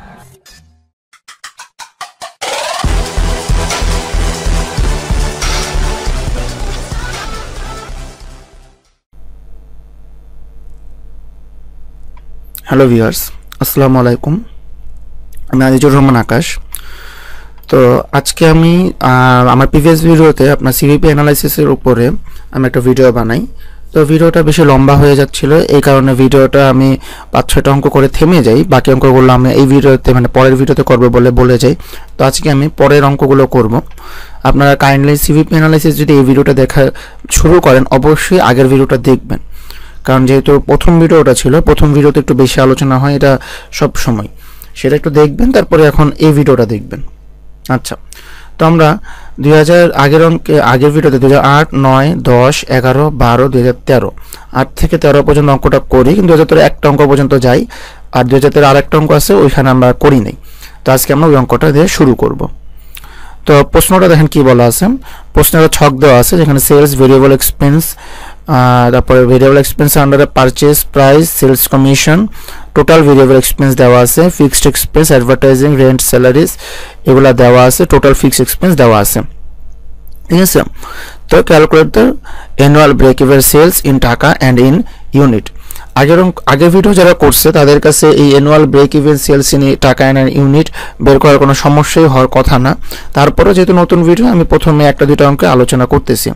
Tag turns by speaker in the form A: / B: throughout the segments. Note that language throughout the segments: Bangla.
A: হ্যালো ভিউয়ার্স আসসালামু আলাইকুম আমি আজিজুর রহমান আকাশ তো আজকে আমি আমার প্রিভিয়াস ভিডিওতে আপনার সিভিপি অ্যানালাইসিসের উপরে আমি একটা ভিডিও বানাই তো ভিডিওটা বেশি লম্বা হয়ে যাচ্ছিল এই কারণে ভিডিওটা আমি পাঁচ ছয়টা অঙ্ক করে থেমে যাই বাকি অঙ্কগুলো আমি এই ভিডিওতে মানে পরের ভিডিওতে করব বলে বলে যাই তো আজকে আমি পরের অঙ্কগুলো করব আপনারা কাইন্ডলি সিভি অ্যানালাইসিস যদি এই ভিডিওটা দেখা শুরু করেন অবশ্যই আগের ভিডিওটা দেখবেন কারণ যেহেতু প্রথম ভিডিওটা ছিল প্রথম ভিডিওতে একটু বেশি আলোচনা হয় এটা সব সময় সেটা একটু দেখবেন তারপরে এখন এই ভিডিওটা দেখবেন আচ্ছা তো আমরা দুই হাজার আগের অঙ্কে আগের ভিডিওতে দু হাজার আট নয় দশ এগারো বারো দুই হাজার তেরো আট থেকে তেরো পর্যন্ত অঙ্কটা করি কিন্তু দু হাজার তেরো একটা অঙ্ক পর্যন্ত যাই আর দু হাজার তেরো আরেকটা অঙ্ক আছে ওইখানে আমরা করি নাই তো আজকে আমরা ওই অঙ্কটা দিয়ে শুরু করব তো প্রশ্নটা দেখেন কি বলা আছে প্রশ্নটা ছক দেওয়া আছে যেখানে সেলস ভেরিয়েবল এক্সপেন্স তারপরে ভেরিয়েবল এক্সপেন্স আন্ডারে purchase price sales commission total variable expense দেওয়া আছে fixed expense advertising rent salaries এগুলো দেওয়া আছে টোটাল ফিক্সড এক্সপেন্স দেওয়া আছে ঠিক আছে তো calculate the annual break even sales in taka and in unit আগের আগের ভিডিও যারা করছে তাদের কাছে এই annual break even sales in taka and unit বের করার কোনো সমস্যাই হওয়ার কথা না তারপরে যেহেতু নতুন ভিডিও আমি প্রথমে একটা দুটো অঙ্কে আলোচনা করতেছি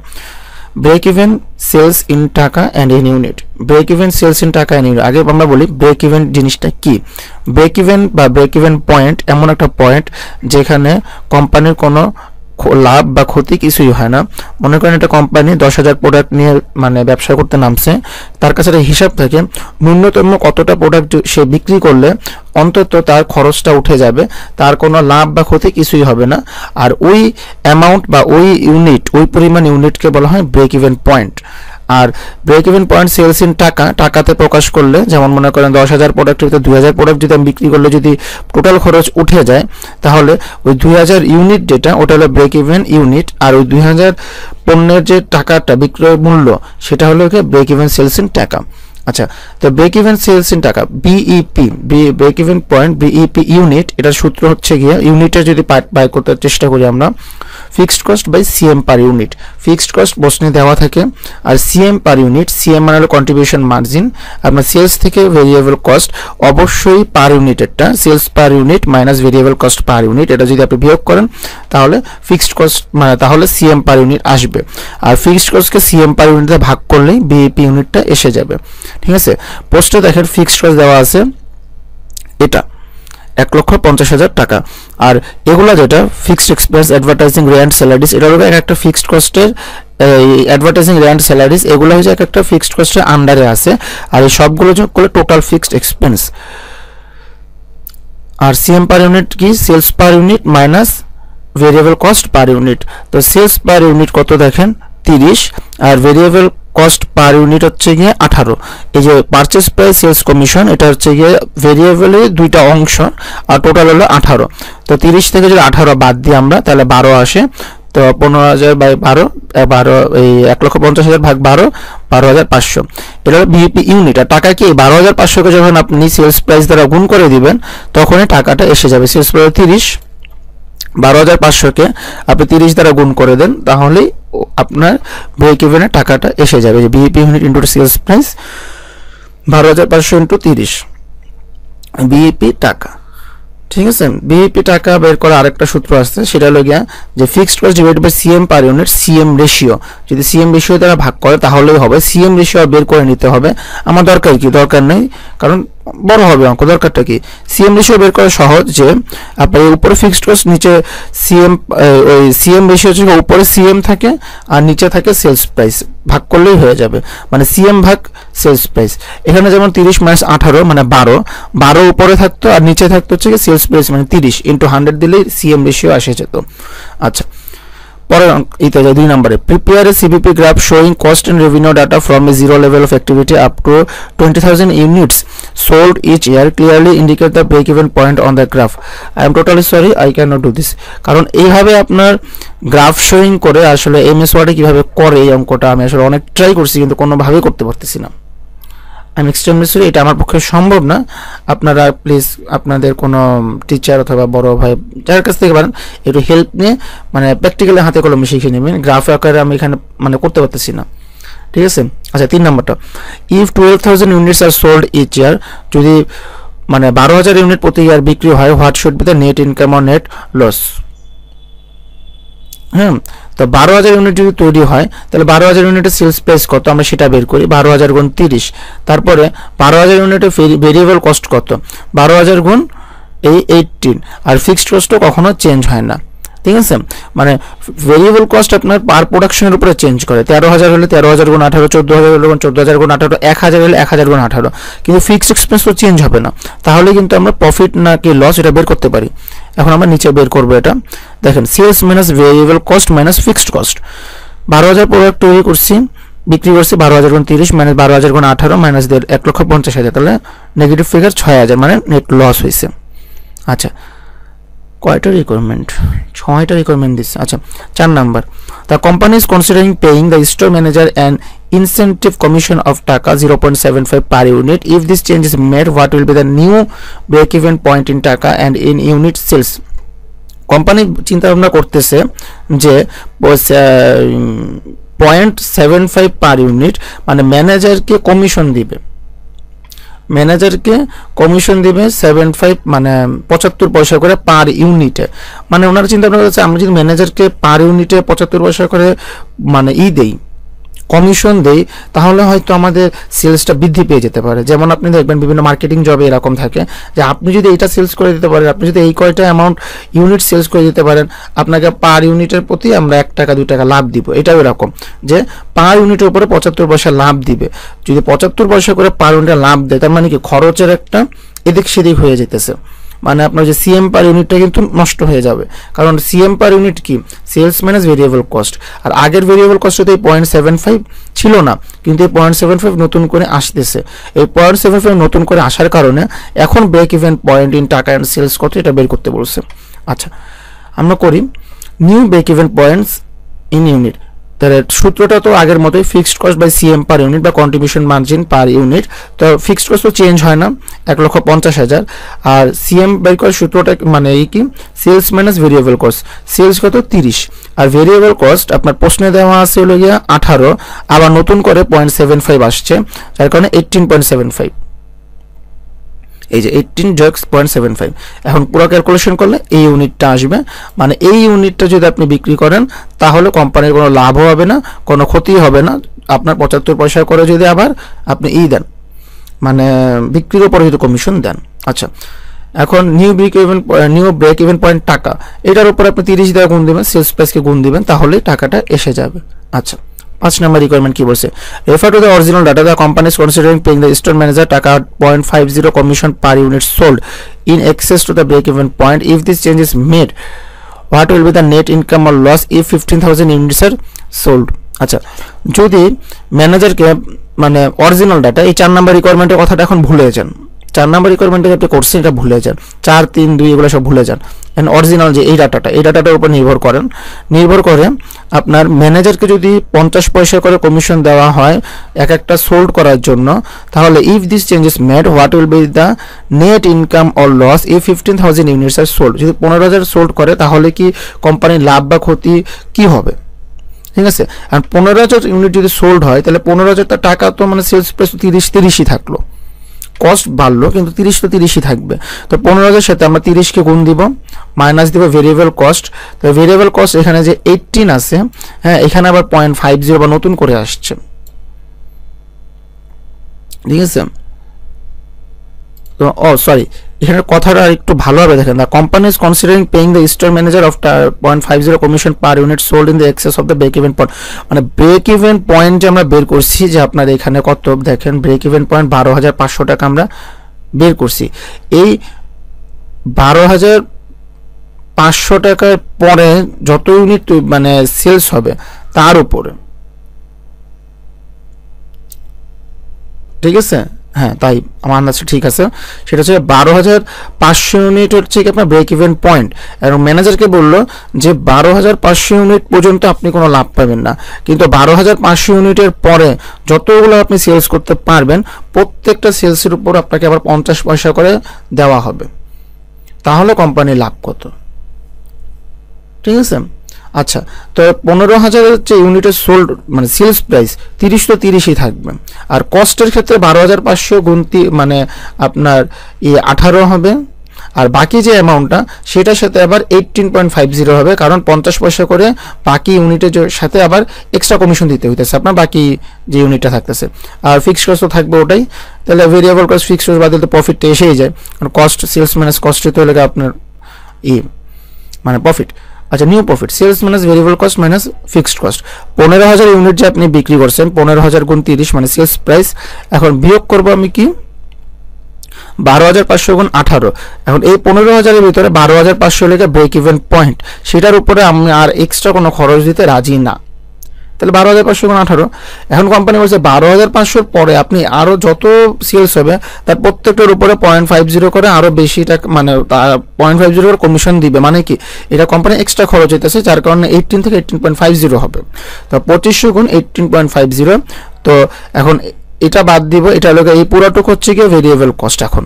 A: break even sales in taka and in unit break even sales in taka and unit আগে আমরা বলি ব্রেক ইভেন জিনিসটা কি ব্রেক ইভেন বা ব্রেক ইভেন পয়েন্ট এমন একটা পয়েন্ট যেখানে কোম্পানির কোনো লাভ বা ক্ষতি কিছুই হয় না মনে করেন একটা কোম্পানি দশ হাজার প্রোডাক্ট নিয়ে মানে ব্যবসা করতে নামছে তার কাছে একটা হিসাব থাকে ন্যূনতম কতটা প্রোডাক্ট সে বিক্রি করলে অন্তত তার খরচটা উঠে যাবে তার কোনো লাভ বা ক্ষতি কিছুই হবে না আর ওই অ্যামাউন্ট বা ওই ইউনিট ওই পরিমাণ ইউনিটকে বলা হয় ব্রেক ইভেন পয়েন্ট আর break even point sales in taka টাকাতে প্রকাশ করলে যেমন মনে করেন দশ হাজার প্রোডাক্টের ভিতরে দুই হাজার প্রোডাক্ট যদি আমি বিক্রি করলে যদি টোটাল খরচ উঠে যায় তাহলে ওই দুই হাজার ইউনিট যেটা ওটা হলো ব্রেক ইভেন ইউনিট আর ওই দুই হাজার পণ্যের যে টাকাটা বিক্রয় মূল্য সেটা হলো break even sales in taka আচ্ছা তো break even sales in taka BEP break even point BEP unit এটার সূত্র হচ্ছে গিয়ে ইউনিটে যদি বাই করতে চেষ্টা করি আমরা fixed cost by CM per unit fixed cost বসনে দেওয়া থাকে আর সিএম পার ইউনিট সিএম মানে হলো কন্ট্রিবিউশন মার্জিন আপনার সেলস থেকে ভেরিয়েবল কস্ট অবশ্যই পার ইউনিটেরটা sales per unit minus variable cost per unit এটা যদি আপনি বিয়োগ করেন তাহলে ফিক্সড কস্ট মানে তাহলে সিএম পার ইউনিট আসবে আর ফিক্সড কস্টকে সিএম পার ইউনিটে ভাগ করলেই বিইপি ইউনিটটা e এসে যাবে ঠিক আছে পোস্টে দেখেন ফিক্সড কস্ট দেওয়া আছে এটা এক লক্ষ পঞ্চাশ হাজার টাকা আর এগুলো যেটা fixed expense advertising rent salaries এটা হলো এক একটা ফিক্সড কস্টের অ্যাডভার্টাইজিং র্যান্ড স্যালারিস এগুলো হচ্ছে এক একটা ফিক্সড কস্টের আন্ডারে আছে আর এই সবগুলো করলে টোটাল ফিক্সড এক্সপেন্স আর সিএম পার ইউনিট কি sales per unit minus variable cost per unit তো সেলস পার ইউনিট কত দেখেন তিরিশ আর ভেরিয়েবল কস্ট পার ইউনিট হচ্ছে গিয়ে আঠারো এই যে পারচেস প্রাইস সেলস কমিশন এটা হচ্ছে গিয়ে ভেরিয়েবলে দুইটা অংশ আর টোটাল হলো আঠারো তো তিরিশ থেকে যদি আঠারো বাদ দিই আমরা তাহলে বারো আসে তো পনেরো হাজার বাই বারো বারো এই এক লক্ষ পঞ্চাশ হাজার ভাগ বারো বারো হাজার পাঁচশো এটা হলো ভিপি ইউনিট আর টাকা কি বারো হাজার পাঁচশোকে যখন আপনি সেলস প্রাইস দ্বারা গুণ করে দিবেন তখনই টাকাটা এসে যাবে সেলস প্রাইস তিরিশ বারো হাজার পাঁচশোকে আপনি তিরিশ দ্বারা গুণ করে দেন তাহলেই আপনার ব্রেক ইভেনে টাকাটা এসে যাবে যে BEP unit into sales price বারো হাজার পাঁচশো ইন্টু তিরিশ বিএপি টাকা ঠিক আছে বিপি টাকা বের করার আরেকটা সূত্র আসছে সেটা হলো গিয়া যে fixed cost divide by CM per unit CM ratio যদি সিএম রেশিও তারা ভাগ করে তাহলেই হবে সিএম রেশিও বের করে নিতে হবে আমার দরকার কি দরকার নেই কারণ বড় হবে অঙ্ক দরকারটা কি সিএম রেশিও বের করা সহজ যে আপনার উপরে ফিক্সড কস্ট নিচে সিএম ওই সিএম রেশিও হচ্ছে উপরে সিএম থাকে আর নিচে থাকে সেলস প্রাইস ভাগ করলেই হয়ে যাবে মানে সিএম ভাগ সেলস প্রাইস এখানে যেমন তিরিশ মাইনাস আঠারো মানে বারো বারো উপরে থাকতো আর নিচে থাকতো হচ্ছে সেলস প্রাইস মানে তিরিশ ইন্টু হান্ড্রেড দিলেই সিএম রেশিও আসে যেত আচ্ছা পরের ইতে দুই নম্বরে prepare a CVP graph showing cost and revenue data from a zero level of activity up to twenty thousand units sold each year clearly indicate the break even point on the graph I am totally sorry I can not do this কারণ এইভাবে আপনার গ্রাফ শোয়িং করে আসলে এম এস ওয়ার্ডে কীভাবে করে এই অঙ্কটা আমি আসলে অনেক ট্রাই করছি কিন্তু কোনোভাবেই করতে পারতেছি না আমি এক্সট্রিমলি সরি এটা আমার পক্ষে সম্ভব না আপনারা প্লিজ আপনাদের কোনো টিচার অথবা বড় ভাই যার কাছ থেকে পারেন একটু হেল্প নিয়ে মানে প্র্যাকটিক্যালি হাতে কলমে শিখে নেবেন গ্রাফ আকারে আমি এখানে মানে করতে পারতেছি না ঠিক আছে আচ্ছা তিন নম্বরটা if twelve thousand units are sold each year যদি মানে বারো হাজার ইউনিট প্রতি ইয়ার বিক্রি হয় what should be the net income or net loss hmm তো বারো হাজার ইউনিট যদি তৈরি হয় তাহলে বারো হাজার ইউনিটের সেলস প্রাইস কত আমরা সেটা বের করি বারো হাজার গুণ তিরিশ তারপরে বারো হাজার ইউনিটের ভেরিয়েবল কস্ট কত বারো হাজার গুণ এই এইটিন আর ফিক্সড কস্টও কখনো চেঞ্জ হয় না ঠিক আছে মানে ভেরিয়েবল কস্ট আপনার পার প্রোডাকশনের উপরে চেঞ্জ করে তেরো হাজার হলে তেরো হাজার গুণ আঠারো চোদ্দো হাজার হলে চোদ্দো হাজার গুণ আঠারো এক হাজার হলে এক হাজার গুণ আঠারো কিন্তু ফিক্সড এক্সপেন্স তো চেঞ্জ হবে না তাহলে কিন্তু আমরা প্রফিট না কি লস এটা বের করতে পারি এখন আমরা নিচে বের করবো এটা দেখেন sales minus variable cost minus fixed cost বারো হাজার প্রোডাক্ট তৈরি করছি বিক্রি করছি বারো হাজার গুণ তিরিশ মাইনাস বারো হাজার গুণ আঠারো মাইনাস এক লক্ষ পঞ্চাশ হাজার তাহলে নেগেটিভ ফিগার ছয় হাজার মানে নেট লস হয়েছে আচ্ছা কয়টা রিকোয়ারমেন্ট ছয়টা রিকোয়ারমেন্ট দিচ্ছে আচ্ছা চার number the company is considering paying the store manager and incentive commission of taka 0.75 per unit if this change is made what will be the new break even point in taka and in unit sales company ভাবনা করতেছে যে point seven five per unit মানে ম্যানেজারকে কমিশন দিবে ম্যানেজারকে কমিশন দিবে সেভেন ফাইভ মানে পঁচাত্তর পয়সা করে পার ইউনিটে মানে ওনার চিন্তা ভাবনা হচ্ছে আমরা যদি ম্যানেজারকে পার ইউনিটে পঁচাত্তর পয়সা করে মানে ই দেই কমিশন দেই তাহলে হয়তো আমাদের সেলসটা বৃদ্ধি পেয়ে যেতে পারে যেমন আপনি দেখবেন বিভিন্ন মার্কেটিং জবে এরকম থাকে যে আপনি যদি এটা সেলস করে দিতে পারেন আপনি যদি এই কয়টা অ্যামাউন্ট ইউনিট সেলস করে দিতে পারেন আপনাকে পার ইউনিটের প্রতি আমরা এক টাকা দু টাকা লাভ দিব এটাও এরকম যে পার ইউনিটের উপরে পঁচাত্তর পয়সা লাভ দিবে যদি পঁচাত্তর পয়সা করে পার ইউনিটে লাভ দেয় তার মানে কি খরচের একটা এদিক সেদিক হয়ে যেতেছে মানে আপনার যে সিএম পার ইউনিটটা কিন্তু নষ্ট হয়ে যাবে কারণ সিএম পার ইউনিট কি সেলস মাইনাস ভেরিয়েবল কস্ট আর আগের ভেরিয়েবল কস্ট তো এই পয়েন্ট সেভেন ফাইভ ছিল না কিন্তু এই পয়েন্ট সেভেন ফাইভ নতুন করে আসতেছে এই পয়েন্ট সেভেন ফাইভ নতুন করে আসার কারণে এখন break even point in taka and sales কত এটা বের করতে বলছে আচ্ছা আমরা করি new break even points in unit তাহলে সূত্রটা তো আগের মতোই fixed cost by CM per unit বা কন্ট্রিবিউশন মার্জিন পার ইউনিট তো ফিক্সড কস্ট তো চেঞ্জ হয় না এক লক্ষ পঞ্চাশ হাজার আর সিএম বাই কস্ট সূত্রটা মানে এই কি sales minus variable cost sales কত তিরিশ আর ভেরিয়েবল কস্ট আপনার প্রশ্নে দেওয়া আছে হলো গিয়া আঠারো আবার নতুন করে পয়েন্ট সেভেন ফাইভ আসছে যার কারণে এইটিন পয়েন্ট সেভেন ফাইভ এই যে এইটিন জক্স পয়েন্ট সেভেন ফাইভ এখন পুরো ক্যালকুলেশন করলে এই ইউনিটটা আসবে মানে এই ইউনিটটা যদি আপনি বিক্রি করেন তাহলে কোম্পানির কোনো লাভও হবে না কোনো ক্ষতি হবে না আপনার পঁচাত্তর পয়সা করে যদি আবার আপনি ই দেন মানে বিক্রির উপরে যদি কমিশন দেন আচ্ছা এখন new break even new break even point টাকা এটার উপর আপনি তিরিশ দেওয়া গুণ দেবেন সেলস প্রাইসকে গুণ দেবেন তাহলে টাকাটা এসে যাবে আচ্ছা পাঁচ নম্বর রিকোয়ারমেন্ট কি বলছে refer to the original data the company considering paying the store manager taka point five zero commission per unit sold in excess to the break even point if this change is made what will be the net income or loss if fifteen thousand units are sold আচ্ছা যদি ম্যানেজারকে মানে অরিজিনাল ডাটা এই চার নম্বর রিকোয়ারমেন্টের কথাটা এখন ভুলে যান চার নাম্বার রিকোয়ারমেন্টে আপনি করছেন এটা ভুলে যান চার তিন দুই এগুলো সব ভুলে যান অ্যান্ড অরিজিনাল যে এই ডাটাটা এই ডাটাটার উপর নির্ভর করেন নির্ভর করে আপনার ম্যানেজারকে যদি পঞ্চাশ পয়সা করে কমিশন দেওয়া হয় এক একটা সোল্ড করার জন্য তাহলে if this changes made what will be the net income or loss এই fifteen thousand units are sold যদি পনেরো হাজার সোল্ড করে তাহলে কি কোম্পানির লাভ বা ক্ষতি কি হবে ঠিক আছে আর পনেরো হাজার ইউনিট যদি সোল্ড হয় তাহলে পনেরো হাজার টাকা তো মানে সেলস প্রাইস তিরিশ তিরিশই থাকলো কস্ট বাড়লো কিন্তু তিরিশ তো তিরিশই থাকবে তো পনেরো হাজার সাথে আমরা তিরিশকে গুণ দিব মাইনাস দিব ভেরিয়েবল কস্ট তো ভেরিয়েবল কস্ট এখানে যে এইটিন আছে হ্যাঁ এখানে আবার পয়েন্ট ফাইভ জিরো বা নতুন করে আসছে ঠিক আছে তো ও সরি এখানে কথাটা একটু ভালোভাবে দেখেন the company is considering paying the store manager of টার point five zero commission per unit sold in the excess of the break even point মানে ব্রেক ইভেন পয়েন্ট যে আমরা বের করছি যে আপনার এখানে কত দেখেন ব্রেক ইভেন পয়েন্ট বারো হাজার পাঁচশো টাকা আমরা বের করছি এই বারো হাজার পাঁচশো টাকার পরে যত ইউনিট মানে সেলস হবে তার উপরে ঠিক আছে হ্যাঁ তাই আমার আন্দাজটা ঠিক আছে সেটা হচ্ছে বারো হাজার পাঁচশো ইউনিট হচ্ছে কি আপনার ব্রেক ইভেন পয়েন্ট এবং ম্যানেজারকে বললো যে বারো হাজার পাঁচশো ইউনিট পর্যন্ত আপনি কোনো লাভ পাবেন না কিন্তু বারো হাজার পাঁচশো ইউনিটের পরে যতগুলো আপনি সেলস করতে পারবেন প্রত্যেকটা সেলসের উপর আপনাকে আবার পঞ্চাশ পয়সা করে দেওয়া হবে তাহলে কোম্পানির লাভ কত ঠিক আছে আচ্ছা তো পনেরো হাজারের যে ইউনিটের সোল্ড মানে সেলস প্রাইস তিরিশ তো তিরিশই থাকবে আর কস্টের ক্ষেত্রে বারো হাজার পাঁচশো গুনতি মানে আপনার এ আঠারো হবে আর বাকি যে অ্যামাউন্টটা সেটার সাথে আবার এইটিন পয়েন্ট ফাইভ জিরো হবে কারণ পঞ্চাশ পয়সা করে বাকি ইউনিটের সাথে আবার এক্সট্রা কমিশন দিতে হইতেছে আপনার বাকি যে ইউনিটটা থাকতেছে আর ফিক্সড কস্ট তো থাকবে ওটাই তাহলে ভেরিয়েবল কস্ট ফিক্সড কস্ট দিলে তো প্রফিটটা এসেই যায় কারণ কস্ট সেলস মাইনাস কস্টে তো হলে আপনার ই মানে প্রফিট আচ্ছা new profit sales minus variable cost minus fixed cost পনেরো হাজার ইউনিট যে আপনি বিক্রি করছেন পনেরো হাজার গুণ তিরিশ মানে সেলস প্রাইস এখন বিয়োগ করবো আমি কি বারো হাজার পাঁচশো গুণ আঠারো এখন এই পনেরো হাজারের ভিতরে বারো হাজার পাঁচশো লেগে ব্রেক ইভেন পয়েন্ট সেটার উপরে আমি আর এক্সট্রা কোনো খরচ দিতে রাজি না তাহলে বারো হাজার পাঁচশো আঠারো এখন কোম্পানি বলছে বারো হাজার পাঁচশোর পরে আপনি আরও যত সেলস হবে তার প্রত্যেকটার উপরে পয়েন্ট ফাইভ জিরো করে আরও বেশি টাকা মানে পয়েন্ট ফাইভ জিরো করে কমিশন দিবে মানে কি এটা কোম্পানি এক্সট্রা খরচ হইতেছে যার কারণে এইটিন থেকে এইটিন পয়েন্ট ফাইভ জিরো হবে তো পঁচিশশো গুণ এইটিন পয়েন্ট ফাইভ জিরো তো এখন এটা বাদ দিব এটা লোক এই পুরাটুক হচ্ছে গিয়ে ভেরিয়েবল কস্ট এখন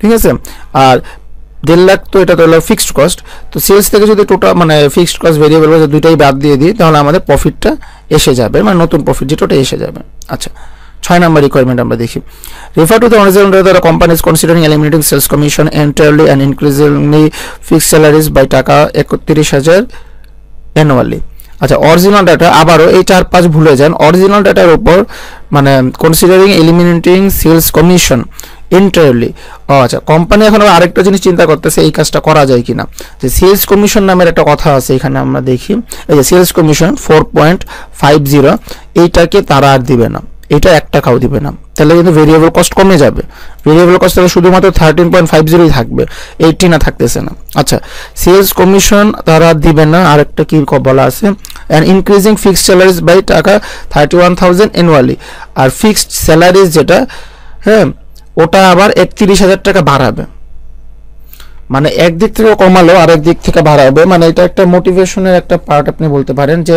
A: ঠিক আছে আর দেড় লাখ তো এটা ধরলাম ফিক্সড কস্ট তো সেলস থেকে যদি টোটাল মানে ফিক্সড কস্ট ভেরিয়েবল কস্ট দুইটাই বাদ দিয়ে দিই তাহলে আমাদের প্রফিটটা এসে যাবে মানে নতুন প্রফিট যেটা ওটা এসে যাবে আচ্ছা ছয় নম্বর রিকোয়ারমেন্ট আমরা দেখি রেফার টু দ্য অনার্স দ্বারা company is considering eliminating sales commission entirely and increasingly fixed salaries by taka একত্রিশ হাজার অ্যানুয়ালি আচ্ছা অরিজিনাল ডাটা আবারও এই চার পাঁচ ভুলে যান অরিজিনাল ডাটার উপর মানে considering eliminating sales commission entirely ও আচ্ছা কোম্পানি এখন আবার আরেকটা জিনিস চিন্তা করতেছে এই কাজটা করা যায় কিনা যে সেলস কমিশন নামের একটা কথা আছে এখানে আমরা দেখি এই যে sales commission four point five zero এইটাকে তারা আর দিবে না এটা এক টাকাও দিবে না তাহলে কিন্তু ভেরিয়েবল কস্ট কমে যাবে ভেরিয়েবল কস্ট তাহলে শুধুমাত্র থার্টিন পয়েন্ট ফাইভ জিরোই থাকবে এইটটি না থাকতেছে না আচ্ছা সেলস কমিশন তারা দিবে না আরেকটা কি বলা আছে and increasing fixed salaries by taka thirty one thousand annually আর ফিক্সড স্যালারিজ যেটা হ্যাঁ ওটা আবার একত্রিশ হাজার টাকা বাড়াবে মানে একদিক থেকে কমালো আরেক দিক থেকে বাড়াবে মানে এটা একটা মোটিভেশনের একটা পার্ট আপনি বলতে পারেন যে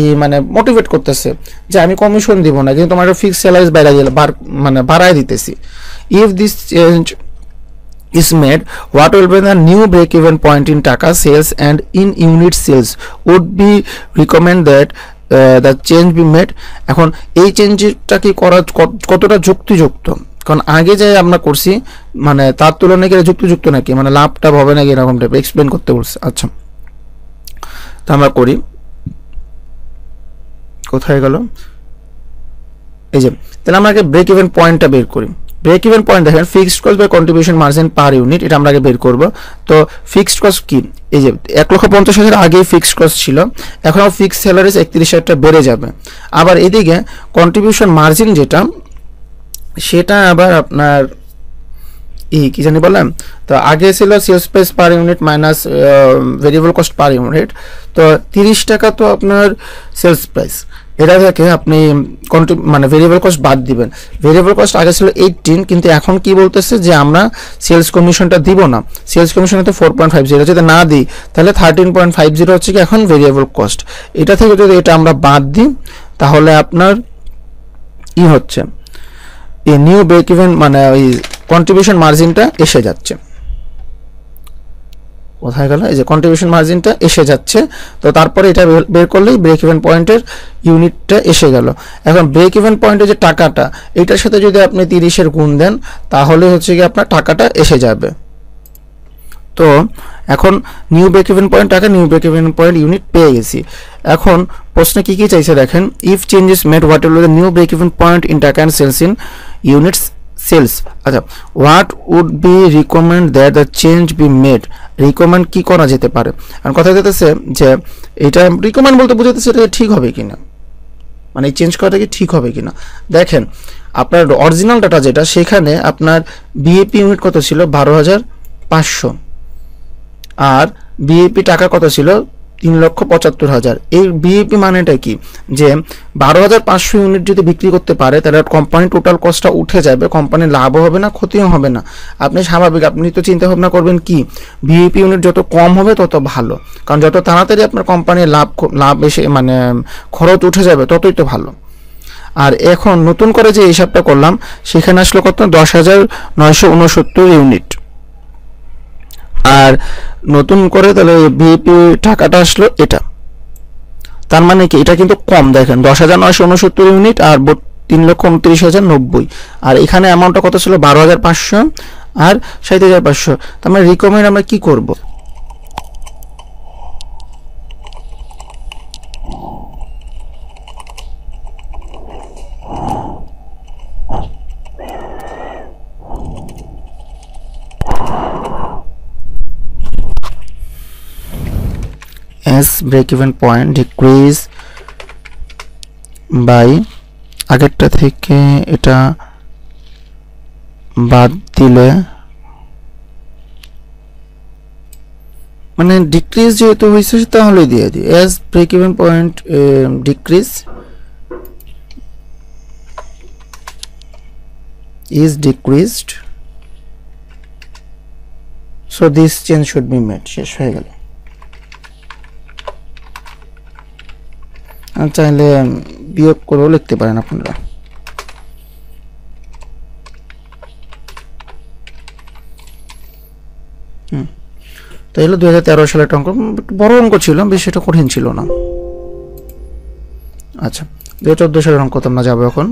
A: এই মানে মোটিভেট করতেছে যে আমি কমিশন দিব না কিন্তু তোমার ফিক্স স্যালারি বাড়াই দিলে মানে বাড়ায় দিতেছি if this change is made what will be the new break even point in taka sales and in unit sales would be recommend that the change be made এখন এই চেঞ্জটা কি করা কতটা যুক্তিযুক্ত কারণ আগে যে আমরা করছি মানে তার তুলনায় কি যুক্ত নাকি মানে লাভটা হবে নাকি এরকম টাইপ এক্সপ্লেন করতে বলছে আচ্ছা তো আমরা করি কোথায় গেল এই যে তাহলে আমরা আগে ব্রেক ইভেন পয়েন্টটা বের করি ব্রেক ইভেন পয়েন্ট দেখেন ফিক্সড কস্ট বা কন্ট্রিবিউশন মার্জিন পার ইউনিট এটা আমরা আগে বের করব তো ফিক্সড কস্ট কি এই যে এক লক্ষ পঞ্চাশ হাজার আগেই ফিক্সড কস্ট ছিল এখন ফিক্সড স্যালারিজ একত্রিশ হাজারটা বেড়ে যাবে আবার এদিকে কন্ট্রিবিউশন মার্জিন যেটা সেটা আবার আপনার ই কি জানি বললাম তো আগে ছিল সেল স্পেস per unit minus variable cost per unit তো তিরিশ টাকা তো আপনার সেল স্পেস এটা থেকে আপনি কন্ট্রি মানে ভেরিয়েবল কস্ট বাদ দিবেন ভেরিয়েবল কস্ট আগে ছিল এইটিন কিন্তু এখন কি বলতেছে যে আমরা সেলস কমিশনটা দিব না সেলস কমিশন তো ফোর পয়েন্ট ফাইভ জিরো যদি না দিই তাহলে থার্টিন পয়েন্ট ফাইভ জিরো হচ্ছে কি এখন ভেরিয়েবল কস্ট এটা থেকে যদি এটা আমরা বাদ দিই তাহলে আপনার ই হচ্ছে এই নিউ ব্রেক ইভেন মানে ওই কন্ট্রিবিউশন মার্জিনটা এসে যাচ্ছে কোথায় গেল এই যে কন্ট্রিবিউশন মার্জিনটা এসে যাচ্ছে তো তারপরে এটা বের করলেই ব্রেক ইভেন পয়েন্টের ইউনিটটা এসে গেল এখন ব্রেক ইভেন পয়েন্টের যে টাকাটা এটার সাথে যদি আপনি তিরিশের গুণ দেন তাহলে হচ্ছে কি আপনার টাকাটা এসে যাবে তো এখন নিউ ব্রেক ইভেন পয়েন্ট টাকা new break even point unit পেয়ে গেছি এখন প্রশ্নে কী কী চাইছে দেখেন if changes made what will the new break even point in taka and sales in units sales আচ্ছা what would be recommend that the change be made recommend কি করা যেতে পারে আর কথা যেতেছে যে এটা রিকমেন্ড বলতে বুঝাতেছে এটা ঠিক হবে কি না মানে চেঞ্জ করাটা কি ঠিক হবে কিনা দেখেন আপনার অরিজিনাল ডাটা যেটা সেখানে আপনার বিএপি ইউনিট কত ছিল বারো হাজার পাঁচশো আর বিএপি e টাকা কত ছিল তিন লক্ষ পঁচাত্তর হাজার এই বিএপি e মানেটা কি যে বারো হাজার পাঁচশো ইউনিট যদি বিক্রি করতে পারে তাহলে কোম্পানির টোটাল কস্টটা উঠে যাবে কোম্পানির লাভও হবে না ক্ষতিও হবে না আপনি স্বাভাবিক আপনি তো চিন্তা ভাবনা করবেন কি বিএপি ইউনিট e যত কম হবে তত ভালো কারণ যত তাড়াতাড়ি আপনার কোম্পানির লাভ লাভ এসে মানে খরচ উঠে যাবে ততই তো ভালো আর এখন নতুন করে যে হিসাবটা করলাম সেখানে আসলো কত দশ হাজার নয়শো উনসত্তর ইউনিট আর নতুন করে তাহলে ভিপি টাকাটা আসলো এটা তার মানে কি এটা কিন্তু কম দেখেন দশ হাজার নয়শো উনসত্তর ইউনিট আর তিন লক্ষ উনত্রিশ হাজার নব্বই আর এখানে অ্যামাউন্টটা কত ছিল বারো হাজার পাঁচশো আর সাত হাজার পাঁচশো তার মানে রিকমেন্ড আমরা কি করব minus break even point decrease by আগেরটা থেকে এটা বাদ দিলে মানে ডিক্রিজ যেহেতু হয়েছে তাহলে দিয়ে দিই as break even point decrease is decreased so this change should be made শেষ হয়ে গেল চাইলে বিয়োগ করেও লিখতে পারেন আপনারা হুম তো এগুলো দু হাজার তেরো সালের অঙ্ক বড় অঙ্ক ছিল বেশ সেটা কঠিন ছিল না আচ্ছা দু হাজার চোদ্দো সালের অঙ্ক তো আমরা যাবো এখন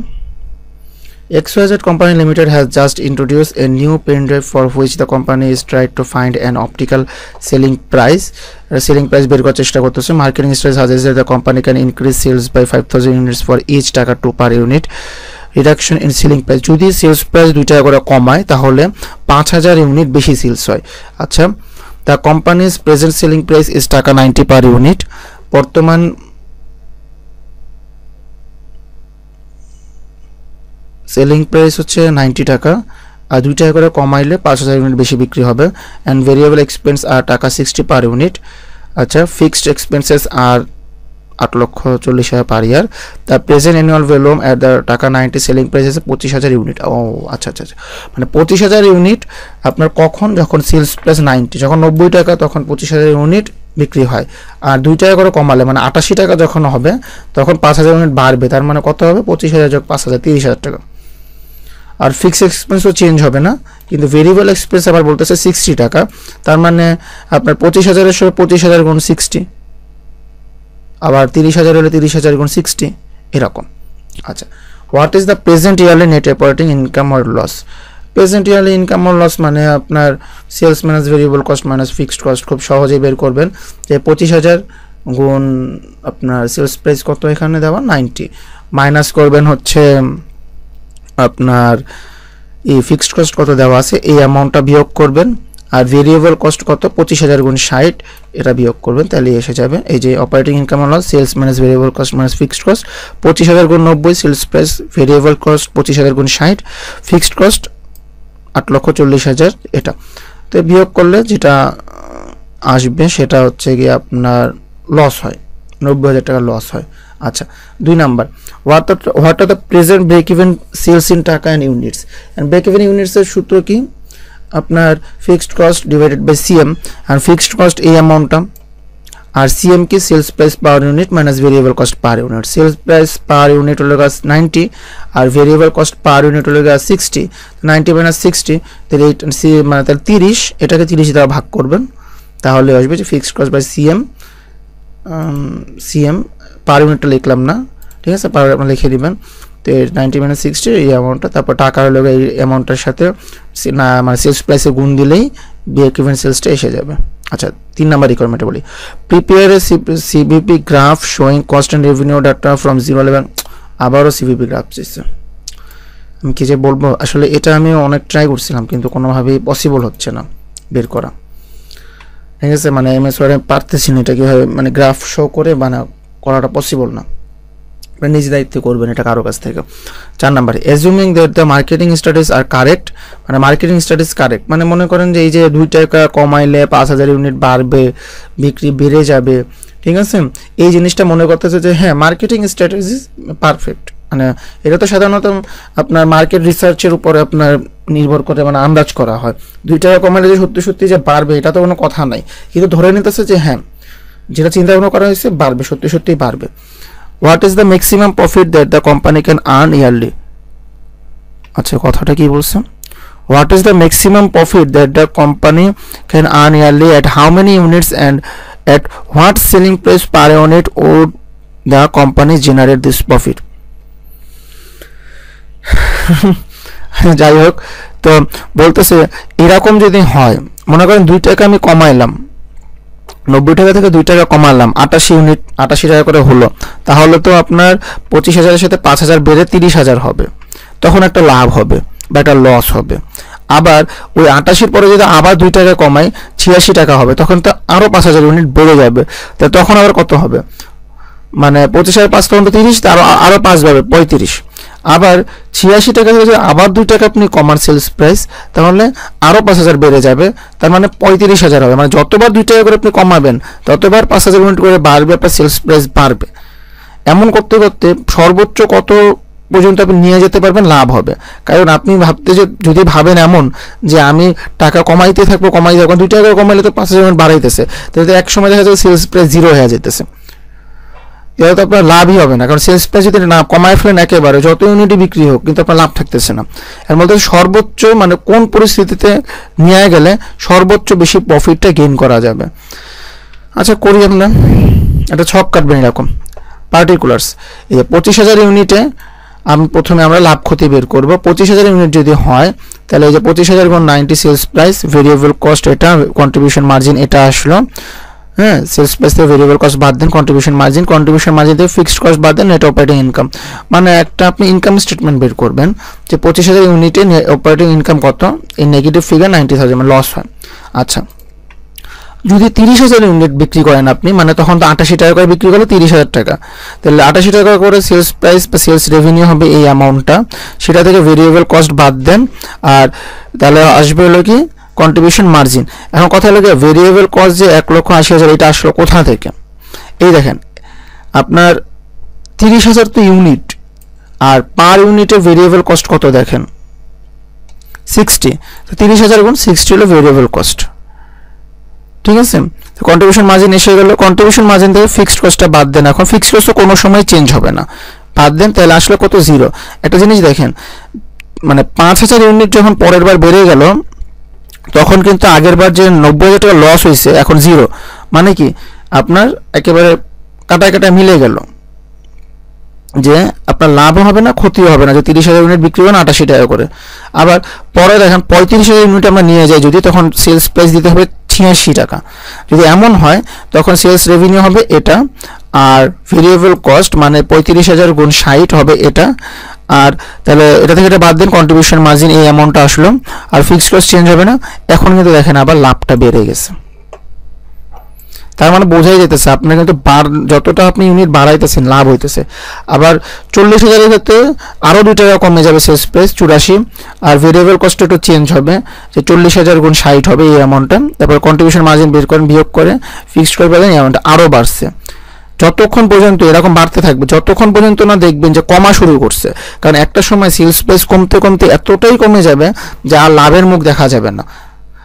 A: XYZ Company Limited has just introduced a new pen drive for which the company is tried to find an optical selling price. Selling price বের করার চেষ্টা করতেছে মার্কেটিং স্ট্রেস হাজেস the company can increase sales by five thousand units for each taka two per unit reduction in selling price যদি সেলস প্রাইস দুই টাকা করে কমায় তাহলে পাঁচ হাজার ইউনিট বেশি সেলস হয় আচ্ছা the company's present selling price is taka ninety per unit বর্তমান সেলিং প্রাইস হচ্ছে নাইনটি টাকা আর দুই টাকা করে কমাইলে পাঁচ হাজার ইউনিট বেশি বিক্রি হবে and variable expense are taka sixty per unit আচ্ছা ফিক্সড এক্সপেন্সেস আর আট লক্ষ চল্লিশ হাজার পার ইয়ার তার present annual volume at the taka ninety selling price আছে পঁচিশ হাজার ইউনিট ও আচ্ছা আচ্ছা আচ্ছা মানে পঁচিশ হাজার ইউনিট আপনার কখন যখন সেলস প্লাস নাইনটি যখন নব্বই টাকা তখন পঁচিশ হাজার ইউনিট বিক্রি হয় আর দুই টাকা করে কমালে মানে আটাশি টাকা যখন হবে তখন পাঁচ হাজার ইউনিট বাড়বে তার মানে কত হবে পঁচিশ হাজার যোগ পাঁচ হাজার তিরিশ হাজার টাকা আর ফিক্সড এক্সপেন্সও চেঞ্জ হবে না কিন্তু ভেরিয়েবল এক্সপেন্স আবার বলতেছে সিক্সটি টাকা তার মানে আপনার পঁচিশ হাজারের সময় পঁচিশ হাজার গুণ সিক্সটি আবার তিরিশ হাজার হলে তিরিশ হাজার গুণ সিক্সটি এরকম আচ্ছা what is the present yearly net operating income or loss present yearly income or loss মানে আপনার sales minus variable cost minus fixed cost খুব সহজেই বের করবেন যে পঁচিশ হাজার গুণ আপনার সেলস প্রাইস কত এখানে দেওয়া নাইনটি মাইনাস করবেন হচ্ছে আপনার এই ফিক্সড কস্ট কত দেওয়া আছে এই অ্যামাউন্টটা বিয়োগ করবেন আর ভেরিয়েবল কস্ট কত পঁচিশ হাজার গুণ ষাট এটা বিয়োগ করবেন তাহলে এসে যাবে এই যে অপারেটিং ইনকাম হল sales minus variable cost minus fixed cost পঁচিশ হাজার গুণ নব্বই সেলস প্রাইস ভেরিয়েবল কস্ট পঁচিশ হাজার গুণ ষাট ফিক্সড কস্ট আট লক্ষ চল্লিশ হাজার এটা তো বিয়োগ করলে যেটা আসবে সেটা হচ্ছে গিয়ে আপনার লস হয় নব্বই হাজার টাকা লস হয় আচ্ছা দুই number what are what are the present break even sales in taka and units and break even ইউনিটসের সূত্র কি আপনার fixed cost divided by C M আর ফিক্সড কস্ট এই অ্যামাউন্টটা আর সি এম কি sales price per unit minus variable cost per unit sales price per unit হলে গাছ নাইনটি আর ভেরিয়েবল কস্ট পার ইউনিট হলে গাছ সিক্সটি নাইনটি মাইনাস সিক্সটি তাহলে মানে তাহলে তিরিশ এটাকে তিরিশ দ্বারা ভাগ করবেন তাহলে আসবে যে fixed cost by C M C M per ইউনিটটা লিখলাম না ঠিক আছে পার আপনার লিখে দিবেন তো নাইনটি মাইনাস সিক্সটি এই অ্যামাউন্টটা তারপর টাকার লোক এই অ্যামাউন্টটার সাথে না মানে সেলস প্রাইসে গুণ দিলেই বিএকিভেন্ট সেলসটা এসে যাবে আচ্ছা তিন নাম্বার রিকোয়ারমেন্টে বলি prepare CBP graph showing cost and revenue data from zero eleven আবারও সিবিপি গ্রাফ চেয়েছে আমি কী যে বলবো আসলে এটা আমি অনেক ট্রাই করছিলাম কিন্তু কোনোভাবেই পসিবল হচ্ছে না বের করা ঠিক আছে মানে এম এস ওয়ার্ডে পারতেছি না এটা কীভাবে মানে গ্রাফ শো করে বানা করাটা পসিবল না আপনার নিজ দায়িত্বে করবেন এটা কারো কাছ থেকে চার number assuming that the marketing studies are correct মানে মার্কেটিং স্টাডিজ কারেক্ট মানে মনে করেন যে এই যে দুই টাকা কমাইলে পাঁচ হাজার ইউনিট বাড়বে বিক্রি বেড়ে যাবে ঠিক আছে এই জিনিসটা মনে করতেছে যে হ্যাঁ মার্কেটিং স্ট্র্যাটেজি পারফেক্ট মানে এটা তো সাধারণত আপনার মার্কেট রিসার্চের উপরে আপনার নির্ভর করে মানে আন্দাজ করা হয় দুই টাকা কমাইলে যে সত্যি সত্যি যে বাড়বে এটা তো কোনো কথা নাই কিন্তু ধরে নিতেছে যে হ্যাঁ যেটা চিন্তা ভাবনা করা হয়েছে বাড়বে সত্যি সত্যি বাড়বে what is the maximum profit that the company can earn yearly আচ্ছা কথাটা কি বলছে what is the maximum profit that the company can earn yearly at how many units and at what selling price per unit ও the company generate this profit যাই হোক তো বলতেছে এরকম যদি হয় মনে করেন দুই টাকা আমি কমাইলাম নব্বই টাকা থেকে দুই টাকা কমালাম আটাশি ইউনিট আটাশি টাকা করে হলো তাহলে তো আপনার পঁচিশ হাজারের সাথে পাঁচ হাজার বেড়ে তিরিশ হাজার হবে তখন একটা লাভ হবে বা একটা লস হবে আবার ওই আটাশির পরে যদি আবার দুই টাকা কমাই ছিয়াশি টাকা হবে তখন তো আরও পাঁচ হাজার ইউনিট বেড়ে যাবে তা তখন আবার কত হবে মানে পঁচিশ হাজার পাঁচ পর্যন্ত তিরিশ আরও আরও পাঁচ পাবে পঁয়ত্রিশ আবার ছিয়াশি টাকা থেকে আবার দুই টাকা আপনি কমার সেলস প্রাইস তাহলে আরও পাঁচ হাজার বেড়ে যাবে তার মানে পঁয়ত্রিশ হাজার হবে মানে যতবার দুই টাকা করে আপনি কমাবেন ততবার পাঁচ হাজার ইউনিট করে বাড়বে আপনার সেলস প্রাইস বাড়বে এমন করতে করতে সর্বোচ্চ কত পর্যন্ত আপনি নিয়ে যেতে পারবেন লাভ হবে কারণ আপনি ভাবতে যে যদি ভাবেন এমন যে আমি টাকা কমাইতে থাকবো কমাইতে থাকবো দুই টাকা কমাইলে তো পাঁচ হাজার বাড়াইতেছে তাহলে এক সময় দেখা যায় সেলস প্রাইস জিরো হয়ে যেতেছে এটা তো আপনার লাভই হবে না কারণ সেলস প্রাইস যদি না কমায় ফেলেন একেবারে যত ইউনিটই বিক্রি হোক কিন্তু আপনার লাভ থাকতেছে না এর মধ্যে সর্বোচ্চ মানে কোন পরিস্থিতিতে নিয়ে গেলে সর্বোচ্চ বেশি প্রফিটটা গেইন করা যাবে আচ্ছা করি আমরা একটা ছক কাটবেন এরকম পার্টিকুলার্স এই যে পঁচিশ হাজার ইউনিটে আমি প্রথমে আমরা লাভ ক্ষতি বের করব পঁচিশ হাজার ইউনিট যদি হয় তাহলে এই যে পঁচিশ হাজার গুণ ninety sales price variable cost এটা কন্ট্রিবিউশন মার্জিন এটা আসলো হ্যাঁ সেলস প্রাইস থেকে ভেরিয়েবল কস্ট বাদ দেন কন্ট্রিবিউশন মার্জিন কন্ট্রিবিউশন মার্জিন থেকে ফিক্সড কস্ট বাদ দেন নেট অপারেটিং ইনকাম মানে একটা আপনি ইনকাম স্টেটমেন্ট বের করবেন যে পঁচিশ হাজার ইউনিটে অপারেটিং ইনকাম কত এই নেগেটিভ ফিগার নাইনটি থাউজেন্ড মানে লস হয় আচ্ছা যদি তিরিশ হাজার ইউনিট বিক্রি করেন আপনি মানে তখন তো আটাশি টাকা করে বিক্রি করলে তিরিশ হাজার টাকা তাহলে আটাশি টাকা করে সেলস প্রাইস বা সেলস রেভিনিউ হবে এই অ্যামাউন্টটা সেটা থেকে ভেরিয়েবল কস্ট বাদ দেন আর তাহলে আসবে হলো কি কন্ট্রিবিউশন মার্জিন এখন কথা হলো যে ভেরিয়েবল কস্ট যে এক লক্ষ আশি হাজার এটা আসলো কোথা থেকে এই দেখেন আপনার তিরিশ হাজার তো ইউনিট আর পার ইউনিটে ভেরিয়েবল কস্ট কত দেখেন সিক্সটি তো তিরিশ হাজার গুণ সিক্সটি হলো ভেরিয়েবল কস্ট ঠিক আছে তো কন্ট্রিবিউশন মার্জিন এসে গেল কন্ট্রিবিউশন মার্জিন থেকে ফিক্সড কস্টটা বাদ দেন এখন ফিক্সড কস্টও কোনো সময় চেঞ্জ হবে না বাদ দেন তাহলে আসলে কত জিরো একটা জিনিস দেখেন মানে পাঁচ হাজার ইউনিট যখন পরের বার বেড়ে গেল তখন কিন্তু আগের বার যে নব্বই হাজার টাকা লস হয়েছে এখন জিরো মানে কি আপনার একেবারে কাটায় কাটায় মিলে গেল যে আপনার লাভও হবে না ক্ষতিও হবে না যে তিরিশ হাজার ইউনিট বিক্রি করেন আটাশি টাকা করে আবার পরে দেখেন পঁয়ত্রিশ হাজার ইউনিট আমরা নিয়ে যাই যদি তখন সেলস প্রাইস দিতে হবে ছিয়াশি টাকা যদি এমন হয় তখন সেলস রেভিনিউ হবে এটা আর ভেরিয়েবল কস্ট মানে পঁয়ত্রিশ হাজার গুণ ষাট হবে এটা আর তাহলে এটা থেকে এটা বাদ দিন কন্ট্রিবিউশন মার্জিন এই অ্যামাউন্টটা আসলো আর ফিক্সড কস্ট চেঞ্জ হবে না এখন কিন্তু দেখেন আবার লাভটা বেড়ে গেছে তার মানে বোঝাই যেতেছে আপনার কিন্তু বার যতটা আপনি ইউনিট বাড়াইতেছেন লাভ হইতেছে আবার চল্লিশ হাজারের ক্ষেত্রে আরও দুই টাকা কমে যাবে সেলস প্রাইস চুরাশি আর ভেরিয়েবল কস্ট একটু চেঞ্জ হবে যে চল্লিশ হাজার গুণ ষাট হবে এই অ্যামাউন্টটা তারপর কন্ট্রিবিউশন মার্জিন বের করেন বিয়োগ করে ফিক্সড করে পাবেন এই অ্যামাউন্টটা আরও বাড়ছে যতক্ষণ পর্যন্ত এরকম বাড়তে থাকবে যতক্ষণ পর্যন্ত না দেখবেন যে কমা শুরু করছে কারণ একটা সময় সেলস প্রাইস কমতে কমতে এতটাই কমে যাবে যে আর লাভের মুখ দেখা যাবে না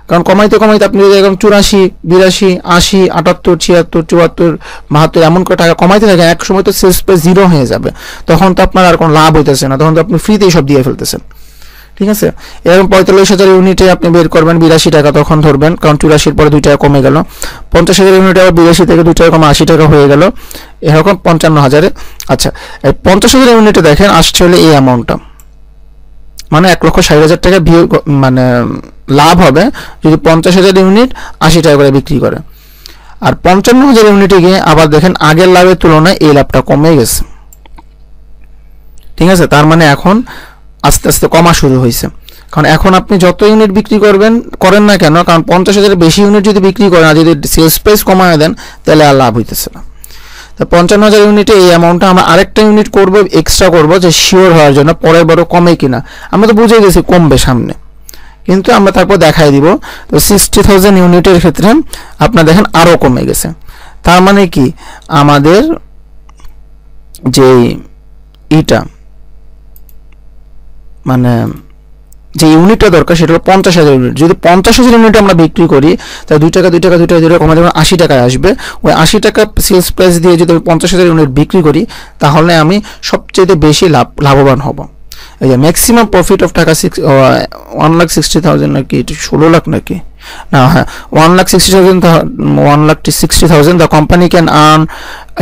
A: কারণ কমাইতে কমাইতে আপনি যদি এরকম চুরাশি বিরাশি আশি আটাত্তর ছিয়াত্তর চুয়াত্তর বাহাত্তর এমন করে টাকা কমাইতে থাকেন এক সময় তো সেলস প্রাইস জিরো হয়ে যাবে তখন তো আপনার আর কোনো লাভ হইতেছে না তখন তো আপনি ফ্রিতেই সব দিয়ে ফেলতেছেন ঠিক আছে এরকম পঁয়তাল্লিশ হাজার ইউনিটে আপনি বের করবেন বিরাশি টাকা তখন ধরবেন কারণ চুরাশির পরে দুই টাকা কমে গেল পঞ্চাশ হাজার ইউনিটে আবার বিরাশি থেকে দুই টাকা কমে আশি টাকা হয়ে গেল এরকম পঞ্চান্ন হাজারে আচ্ছা পঞ্চাশ হাজার ইউনিটে দেখেন আসছে হলে এই অ্যামাউন্টটা মানে এক লক্ষ ষাট হাজার টাকা মানে লাভ হবে যদি পঞ্চাশ হাজার ইউনিট আশি টাকা করে বিক্রি করে আর পঞ্চান্ন হাজার ইউনিটে গিয়ে আবার দেখেন আগের লাভের তুলনায় এই লাভটা কমে গেছে ঠিক আছে তার মানে এখন আস্তে আস্তে কমা শুরু হয়েছে কারণ এখন আপনি যত ইউনিট বিক্রি করবেন করেন না কেন কারণ পঞ্চাশ হাজারের বেশি ইউনিট যদি বিক্রি করেন আর যদি সেলস প্রাইস কমায় দেন তাহলে আর লাভ হইতেছে না তো পঞ্চান্ন হাজার ইউনিটে এই অ্যামাউন্টটা আমরা আরেকটা ইউনিট করবো এক্সট্রা করবো যে শিওর হওয়ার জন্য পরের বারও কমে কিনা আমরা তো বুঝে গেছি কমবে সামনে কিন্তু আমরা তারপর দেখাই দিব তো সিক্সটি থাউজেন্ড ইউনিটের ক্ষেত্রে আপনার দেখেন আরও কমে গেছে তার মানে কি আমাদের যে ইটা মানে যে ইউনিটটা দরকার সেটা হলো পঞ্চাশ হাজার ইউনিট যদি পঞ্চাশ হাজার ইউনিট আমরা বিক্রি করি তাহলে দুই টাকা দুই টাকা দুই টাকা দুই টাকা কমে যেমন আশি টাকায় আসবে ওই আশি টাকা সেলস প্রাইস দিয়ে যদি আমি পঞ্চাশ হাজার ইউনিট বিক্রি করি তাহলে আমি সবচেয়ে বেশি লাভ লাভবান হব এই যে maximum profit of taka six one lakh sixty thousand নাকি এটি ষোলো লাখ নাকি না হ্যাঁ one lakh sixty thousand one lakh sixty thousand the company can earn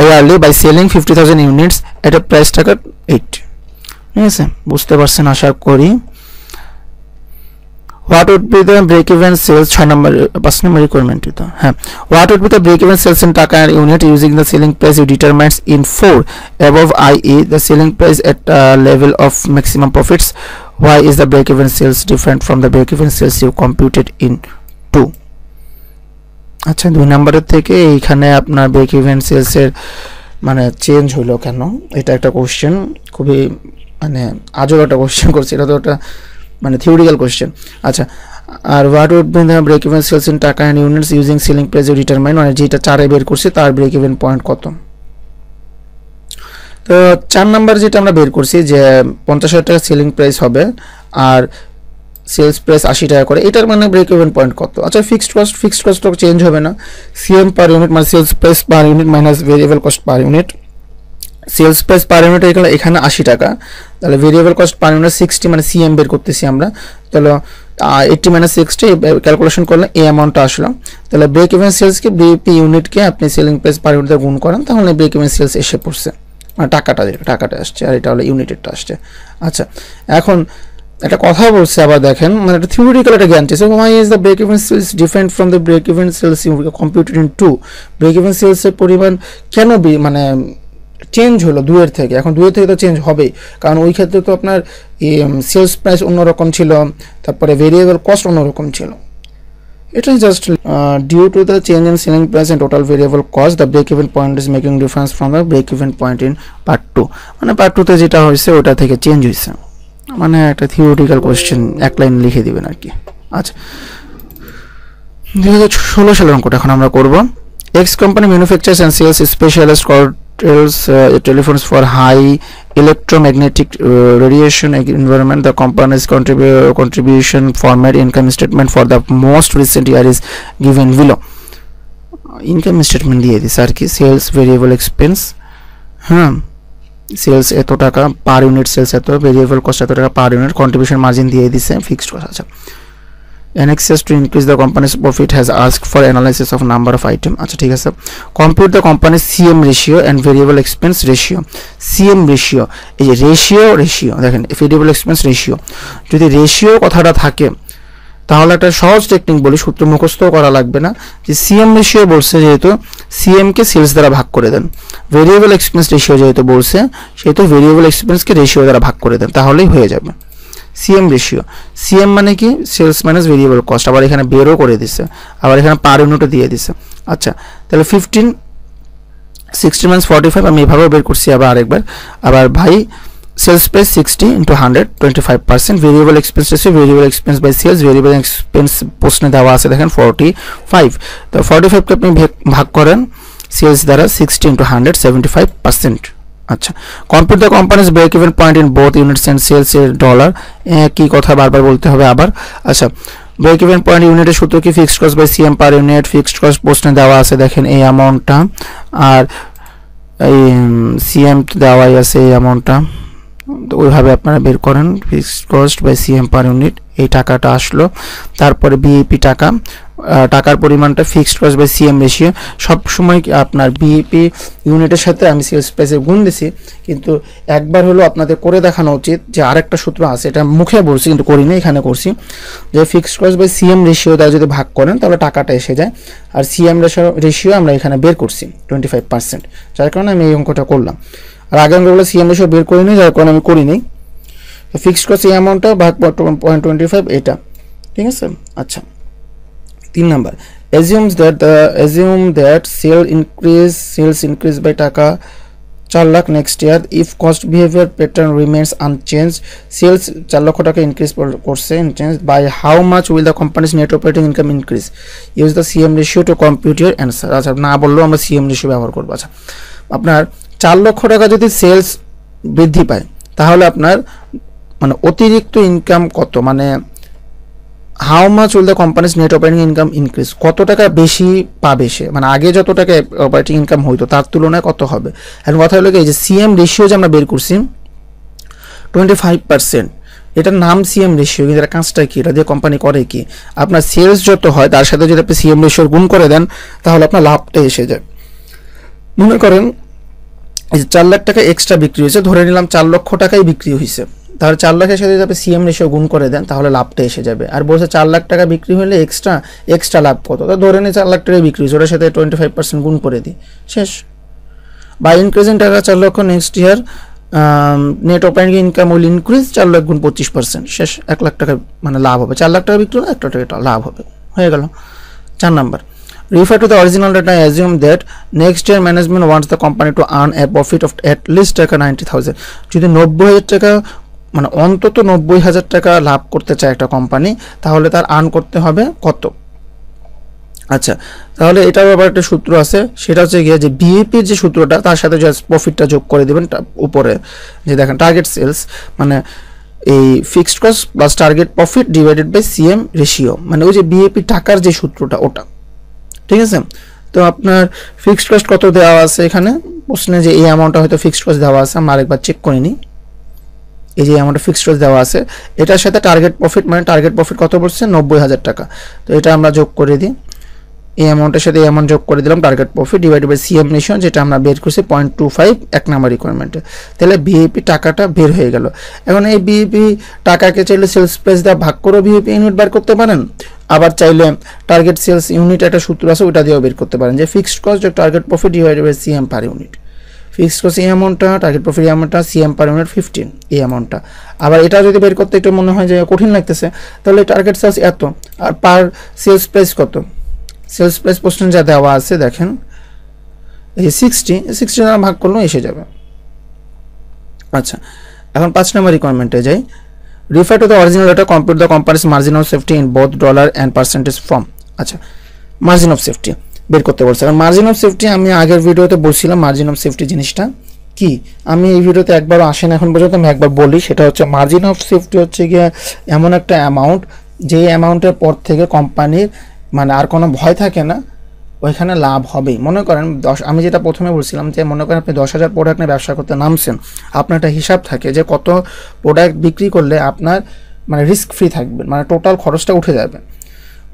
A: yearly by selling fifty thousand units at a price taka eight ঠিক আছে বুঝতে পারছেন আশা করি what would be the break even sales ছয় নম্বর পাঁচ নম্বর রিকোয়ারমেন্ট হ্যাঁ what would be the break even sales in টাকা unit using the selling price you determines in four above I E the selling price at level of maximum profits why is the break even sales different from the break even sales you computed in two আচ্ছা দুই নম্বরের থেকে এইখানে আপনার ব্রেক ইভেন সেলসের মানে চেঞ্জ হলো কেন এটা একটা কোশ্চেন খুবই মানে আজও একটা কোশ্চেন করছে এটা তো একটা মানে থিওরিক্যাল কোয়েশ্চেন আচ্ছা আর what would be the break even sales in taka and units using selling price determine মানে যেটা চারে বের করছে তার ব্রেক ইভেন পয়েন্ট কত তো চার নাম্বার যেটা আমরা বের করছি যে পঞ্চাশ হাজার টাকা সেলিং প্রাইস হবে আর সেলস প্রাইস আশি টাকা করে এটার মানে ব্রেক ইভেন পয়েন্ট কত আচ্ছা fixed cost fixed cost change হবে না সিএম পার ইউনিট মানে sales price per unit minus variable cost per unit sales price per unit এখানে আশি টাকা তাহলে variable cost per unit sixty মানে সিএম বের করতেছি আমরা তাহলে এইটটি মানে সিক্সটি ক্যালকুলেশন করলে এই অ্যামাউন্টটা আসলো তাহলে ব্রেক ইভেন সেলসকে বিপি ইউনিটকে আপনি সেলিং প্রাইস পার ইউনিট গুণ করেন তাহলে ব্রেক ইভেন সেলস এসে পড়ছে মানে টাকাটা টাকাটা আসছে আর এটা হলো ইউনিটেডটা আসছে আচ্ছা এখন একটা কথা বলছে আবার দেখেন মানে একটা থিওরিটিক্যাল একটা জ্ঞান so why is the break even sales different from the break even sales computed in two break even সেলসের পরিমাণ কেন মানে চেঞ্জ হলো দুয়ের থেকে এখন দুয়ের থেকে তো চেঞ্জ হবেই কারণ ওই ক্ষেত্রে তো আপনার সেলস প্রাইস অন্যরকম ছিল তারপরে ভেরিয়েবল কস্ট অন্যরকম ছিল ইট ইস just uh, to the change change selling selling total variable cost variable cost the break even point is making difference from the break even point in মানে পার্ট টুতে যেটা হয়েছে ওটা থেকে চেঞ্জ হয়েছে মানে একটা থিওরিটিক্যাল কোশ্চেন এক লাইন লিখে দিবেন আর কি আচ্ছা দু হাজার ষোলো সালের অঙ্কটা এখন আমরা করবো X company manufacture and sales specialist tells uh, it telephones for high electromagnetic uh, radiation environment the company's contribu contribution format income statement for the most recent year is given below income statement দিয়ে this are sales variable expense hmm হ্যাঁ সেলস এত টাকা পার ইউনিট সেলস এত ভেরিয়েবল কস্ট এত টাকা পার ইউনিট কন্ট্রিবিউশন মার্জিন দিয়ে দিছে ফিক্সড কস্ট আচ্ছা NXS to increase the company's profit has asked for analysis of number of item আচ্ছা ঠিক আছে compute the company's CM ratio and variable expense ratio CM ratio এই যে ratio ratio দেখেন variable expense ratio যদি ratio কথাটা থাকে তাহলে একটা সহজ টেকনিক বলি সূত্র মুখস্থ করা লাগবে না যে সিএম রেশিও বলছে যেহেতু সিএমকে সেলস দ্বারা ভাগ করে দেন ভেরিয়েবল এক্সপেন্স রেশিও যেহেতু বলছে সেহেতু ভেরিয়েবল এক্সপেন্সকে রেশিও দ্বারা ভাগ করে দেন তাহলেই হয়ে যাবে সিএম রেশিও সিএম মানে কি সেলস মাইনাস ভেরিয়েবল কস্ট আবার এখানে বেরও করে দিছে আবার এখানে পার ইউনিটও দিয়ে দিছে আচ্ছা তাহলে fifteen sixty minus forty five আমি এভাবেও বের করছি আবার আরেকবার আবার ভাই sales price sixty into hundred twenty five percent variable expense ratio variable expense by sales variable expense প্রশ্নে দেওয়া আছে দেখেন ফর্টি ফাইভ তো ফর্টি ফাইভকে আপনি ভাগ করেন সেলস দ্বারা sixty into hundred seventy five percent আচ্ছা compute the company's break even point in both units and sales এর ডলার কি কথা বারবার বলতে হবে আবার আচ্ছা ব্রেক ইভেন পয়েন্ট ইউনিটের সূত্র কি fixed cost by CM per unit fixed cost পোস্টে দেওয়া আছে দেখেন এই অ্যামাউন্টটা আর এই সিএম দেওয়াই আছে এই অ্যামাউন্টটা তো ওইভাবে আপনারা বের করেন fixed cost by CM per unit এই টাকাটা আসলো তারপরে বিএপি টাকা টাকার পরিমাণটা fixed cost by CM ratio সবসময় আপনার বিএপি ইউনিটের সাথে আমি সেলস প্রাইসে গুণ দিছি কিন্তু একবার হলো আপনাদের করে দেখানো উচিত যে আরেকটা সূত্র আছে এটা মুখে বলছি কিন্তু করি না এখানে করছি যে fixed cost by CM ratio দ্বারা যদি ভাগ করেন তাহলে টাকাটা এসে যায় আর সিএম রেশিও আমরা এখানে বের করছি টোয়েন্টি ফাইভ পার্সেন্ট যার কারণে আমি এই অঙ্কটা করলাম আর আগে আমি বলে সিএম রেশিও বের করিনি যার কারণে আমি করিনি তো ফিক্সড কস্ট এই অ্যামাউন্টটা ভাগ পয়েন্ট টোয়েন্টি ফাইভ এটা ঠিক আছে আচ্ছা তিন number assumes that the that sale increase sales increase by taka চার lakh next year if cost behaviour pattern remains unchanged sales চার লক্ষ টাকা ইনক্রিজ করছে ইনচেঞ্জ by how much will the company's net operating income increase use the CM ratio to computer answer আচ্ছা না বললেও আমরা সিএম রেশিও ব্যবহার করবো আচ্ছা আপনার চার লক্ষ টাকা যদি সেলস বৃদ্ধি পায় তাহলে আপনার মানে অতিরিক্ত ইনকাম কত মানে how much will the company's net operating income increase কত টাকা বেশি পাবে সে মানে আগে যত টাকা অপারেটিং ইনকাম হইতো তার তুলনায় কত হবে এখন কথা হলো এই যে সিএম রেশিও যে আমরা বের করছি টোয়েন্টি ফাইভ পার্সেন্ট এটার নাম সিএম রেশিও কিন্তু এটা কাজটা কি এটা দিয়ে কোম্পানি করে কি আপনার সেলস যত হয় তার সাথে যদি আপনি সিএম রেশিওর গুণ করে দেন তাহলে আপনার লাভটা এসে যায় মনে করেন এই যে চার লাখ টাকা এক্সট্রা বিক্রি হয়েছে ধরে নিলাম চার লক্ষ টাকাই বিক্রি হয়েছে তাহলে চার লাখের সাথে যদি সিএম রেশিও গুণ করে দেন তাহলে লাভটা এসে যাবে আর বলছে চার লাখ টাকা বিক্রি হলে এক্সট্রা এক্সট্রা লাভ কত তো ধরে নিয়ে চার লাখ টাকাই বিক্রি হয়েছে ওটার সাথে টোয়েন্টি ফাইভ পার্সেন্ট গুণ করে দিই শেষ বা ইনক্রিজিং টাকা চার লক্ষ next year net operating income will increase চার লাখ গুণ পঁচিশ পার্সেন্ট শেষ এক লাখ টাকা মানে লাভ হবে চার লাখ টাকা বিক্রি হলে এক লাখ টাকা লাভ হবে হয়ে গেল চার number Refer to the original data I assume that next year management wants the company to earn a profit of at least taka 90000 thousand যদি নব্বই হাজার টাকা মানে অন্তত নব্বই হাজার টাকা লাভ করতে চায় একটা কোম্পানি তাহলে তার আর্ন করতে হবে কত আচ্ছা তাহলে এটার ব্যাপারে একটা সূত্র আছে সেটা হচ্ছে গিয়ে যে বিএপির যে সূত্রটা তার সাথে জাস্ট প্রফিটটা যোগ করে দেবেন উপরে যে দেখেন টার্গেট সেলস মানে এই fixed cost plus target profit divided by CM ratio মানে ওই যে বিএপি টাকার যে সূত্রটা ওটা ঠিক আছে তো আপনার ফিক্সড কস্ট কত দেওয়া আছে এখানে প্রশ্নে যে এই অ্যামাউন্টটা হয়তো ফিক্সড কস্ট দেওয়া আছে আমি আরেকবার চেক করে নিই এই যে অ্যামাউন্টটা ফিক্সড কস্ট দেওয়া আছে এটার সাথে টার্গেট প্রফিট মানে টার্গেট প্রফিট কত পড়ছে নব্বই হাজার টাকা তো এটা আমরা যোগ করে দিই এই অ্যামাউন্টের সাথে এই অ্যামাউন্ট যোগ করে দিলাম target profit divide by CM নেশন যেটা আমরা বের করছি পয়েন্ট টু ফাইভ এক নাম্বার রিকোয়ারমেন্টে তাহলে বিএপি টাকাটা বের হয়ে গেল এখন এই ভিএপি টাকাকে চাইলে সেলস প্রাইস দেওয়া ভাগ করেও ভিএপি ইউনিট বার করতে পারেন আবার চাইলে টার্গেট সেলস ইউনিট একটা সূত্র আছে ওটা দিয়েও বের করতে পারেন যে fixed cost target profit divided by CM per unit fixed cost এই অ্যামাউন্টটা টার্গেট প্রফিট অ্যামাউন্টটা সিএম পার ইউনিট ফিফটিন এই অ্যামাউন্টটা আবার এটা যদি বের করতে একটু মনে হয় যে কঠিন লাগতেছে তাহলে টার্গেট সেলস এত আর পার সেলস প্রাইস কত সেলস প্রাইস পোস্টেন যা দেওয়া আছে দেখেন এই সিক্সটি সিক্সটি দ্বারা ভাগ করলেও এসে যাবে আচ্ছা এখন পাঁচ নম্বর রিকোয়ারমেন্টে যাই refer to the original data compute the company's margin of safety in both dollar and percentage form আচ্ছা মার্জিন অফ সেফটি বের করতে বলছে কারণ মার্জিন অফ সেফটি আমি আগের ভিডিওতে বলছিলাম মার্জিন অফ সেফটি জিনিসটা কি আমি এই ভিডিওতে একবারও আসেন এখন পর্যন্ত আমি একবার বলি সেটা হচ্ছে মার্জিন অফ সেফটি হচ্ছে গিয়ে এমন একটা অ্যামাউন্ট যেই অ্যামাউন্টের পর থেকে কোম্পানির মানে আর কোনো ভয় থাকে না ওইখানে লাভ হবে মনে করেন দশ আমি যেটা প্রথমে বলছিলাম যে মনে করেন আপনি দশ হাজার প্রোডাক্ট নিয়ে ব্যবসা করতে নামছেন আপনার একটা হিসাব থাকে যে কত প্রোডাক্ট বিক্রি করলে আপনার মানে রিস্ক ফ্রি থাকবে মানে টোটাল খরচটা উঠে যাবে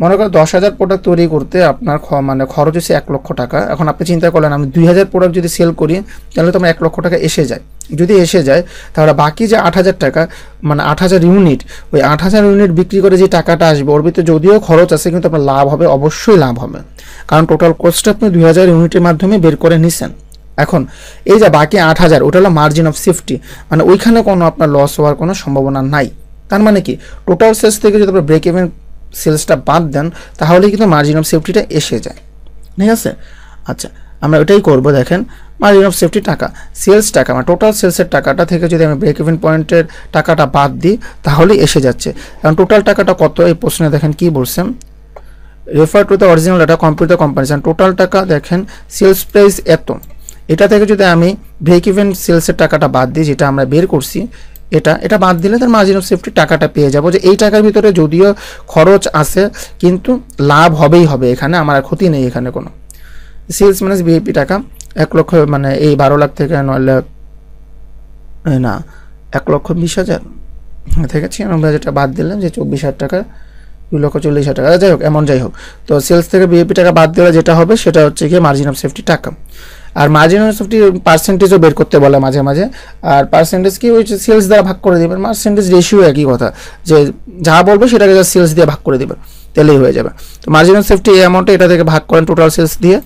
A: মনে করেন দশ হাজার প্রোডাক্ট তৈরি করতে আপনার মানে খরচ হচ্ছে এক লক্ষ টাকা এখন আপনি চিন্তা করলেন আমি দুই হাজার প্রোডাক্ট যদি সেল করি তাহলে তো আমার এক লক্ষ টাকা এসে যায় যদি এসে যায় তাহলে বাকি যে আট হাজার টাকা মানে আট হাজার ইউনিট ওই আট হাজার ইউনিট বিক্রি করে যে টাকাটা আসবে ওর ভিতরে যদিও খরচ আছে কিন্তু আপনার লাভ হবে অবশ্যই লাভ হবে কারণ টোটাল কস্টটা আপনি দুই হাজার ইউনিটের মাধ্যমে বের করে নিছেন এখন এই যে বাকি আট হাজার ওটা হলো মার্জিন অফ সেফটি মানে ওইখানে কোনো আপনার লস হওয়ার কোনো সম্ভাবনা নাই তার মানে কি টোটাল শেষ থেকে যদি আপনার ব্রেক ইভেন সেলসটা বাদ দেন তাহলে কিন্তু মার্জিন অফ সেফটিটা এসে যায় ঠিক আছে আচ্ছা আমরা ওটাই করব দেখেন margin of safety taka sales taka মানে টোটাল সেলসের টাকাটা থেকে যদি আমি ব্রেক ইভেন পয়েন্টের টাকাটা বাদ দিই তাহলেই এসে যাচ্ছে কারণ টোটাল টাকাটা কত এই প্রশ্নে দেখেন কি বলছেন refer to the original data computer company total taka দেখেন সেলস প্রাইস এত এটা থেকে যদি আমি ব্রেক ইভেন সেলসের টাকাটা বাদ দিই যেটা আমরা বের করছি এটা এটা বাদ দিলে তার মার্জিন অফ সেফটি টাকাটা পেয়ে যাবো যে এই টাকার ভিতরে যদিও খরচ আছে কিন্তু লাভ হবেই হবে এখানে আমার আর ক্ষতি নেই এখানে কোনো সেলস মাইনাস বিএপি টাকা এক লক্ষ মানে এই বারো লাখ থেকে নয় লাখ না এক লক্ষ বিশ হাজার থেকে ছিয়ানব্বই হাজারটা বাদ দিলাম যে চব্বিশ হাজার টাকা দু লক্ষ চল্লিশ হাজার টাকা যাই হোক এমন যাই হোক তো সেলস থেকে বিএপি টাকা বাদ দিলে যেটা হবে সেটা হচ্ছে গিয়ে মার্জিন অফ সেফটি টাকা আর মার্জিন অফ সেফটি পার্সেন্টেজও বের করতে বলে মাঝে মাঝে আর পার্সেন্টেজ কি ওই সেলস দ্বারা ভাগ করে দেবেন পার্সেন্টেজ রেশিও একই কথা যে যা বলবে সেটাকে যা সেলস দিয়ে ভাগ করে দেবেন তাহলেই হয়ে যাবে তো মার্জিন অফ সেফটি এই অ্যামাউন্টে এটা থেকে ভাগ করেন টোটাল সেলস দিয়ে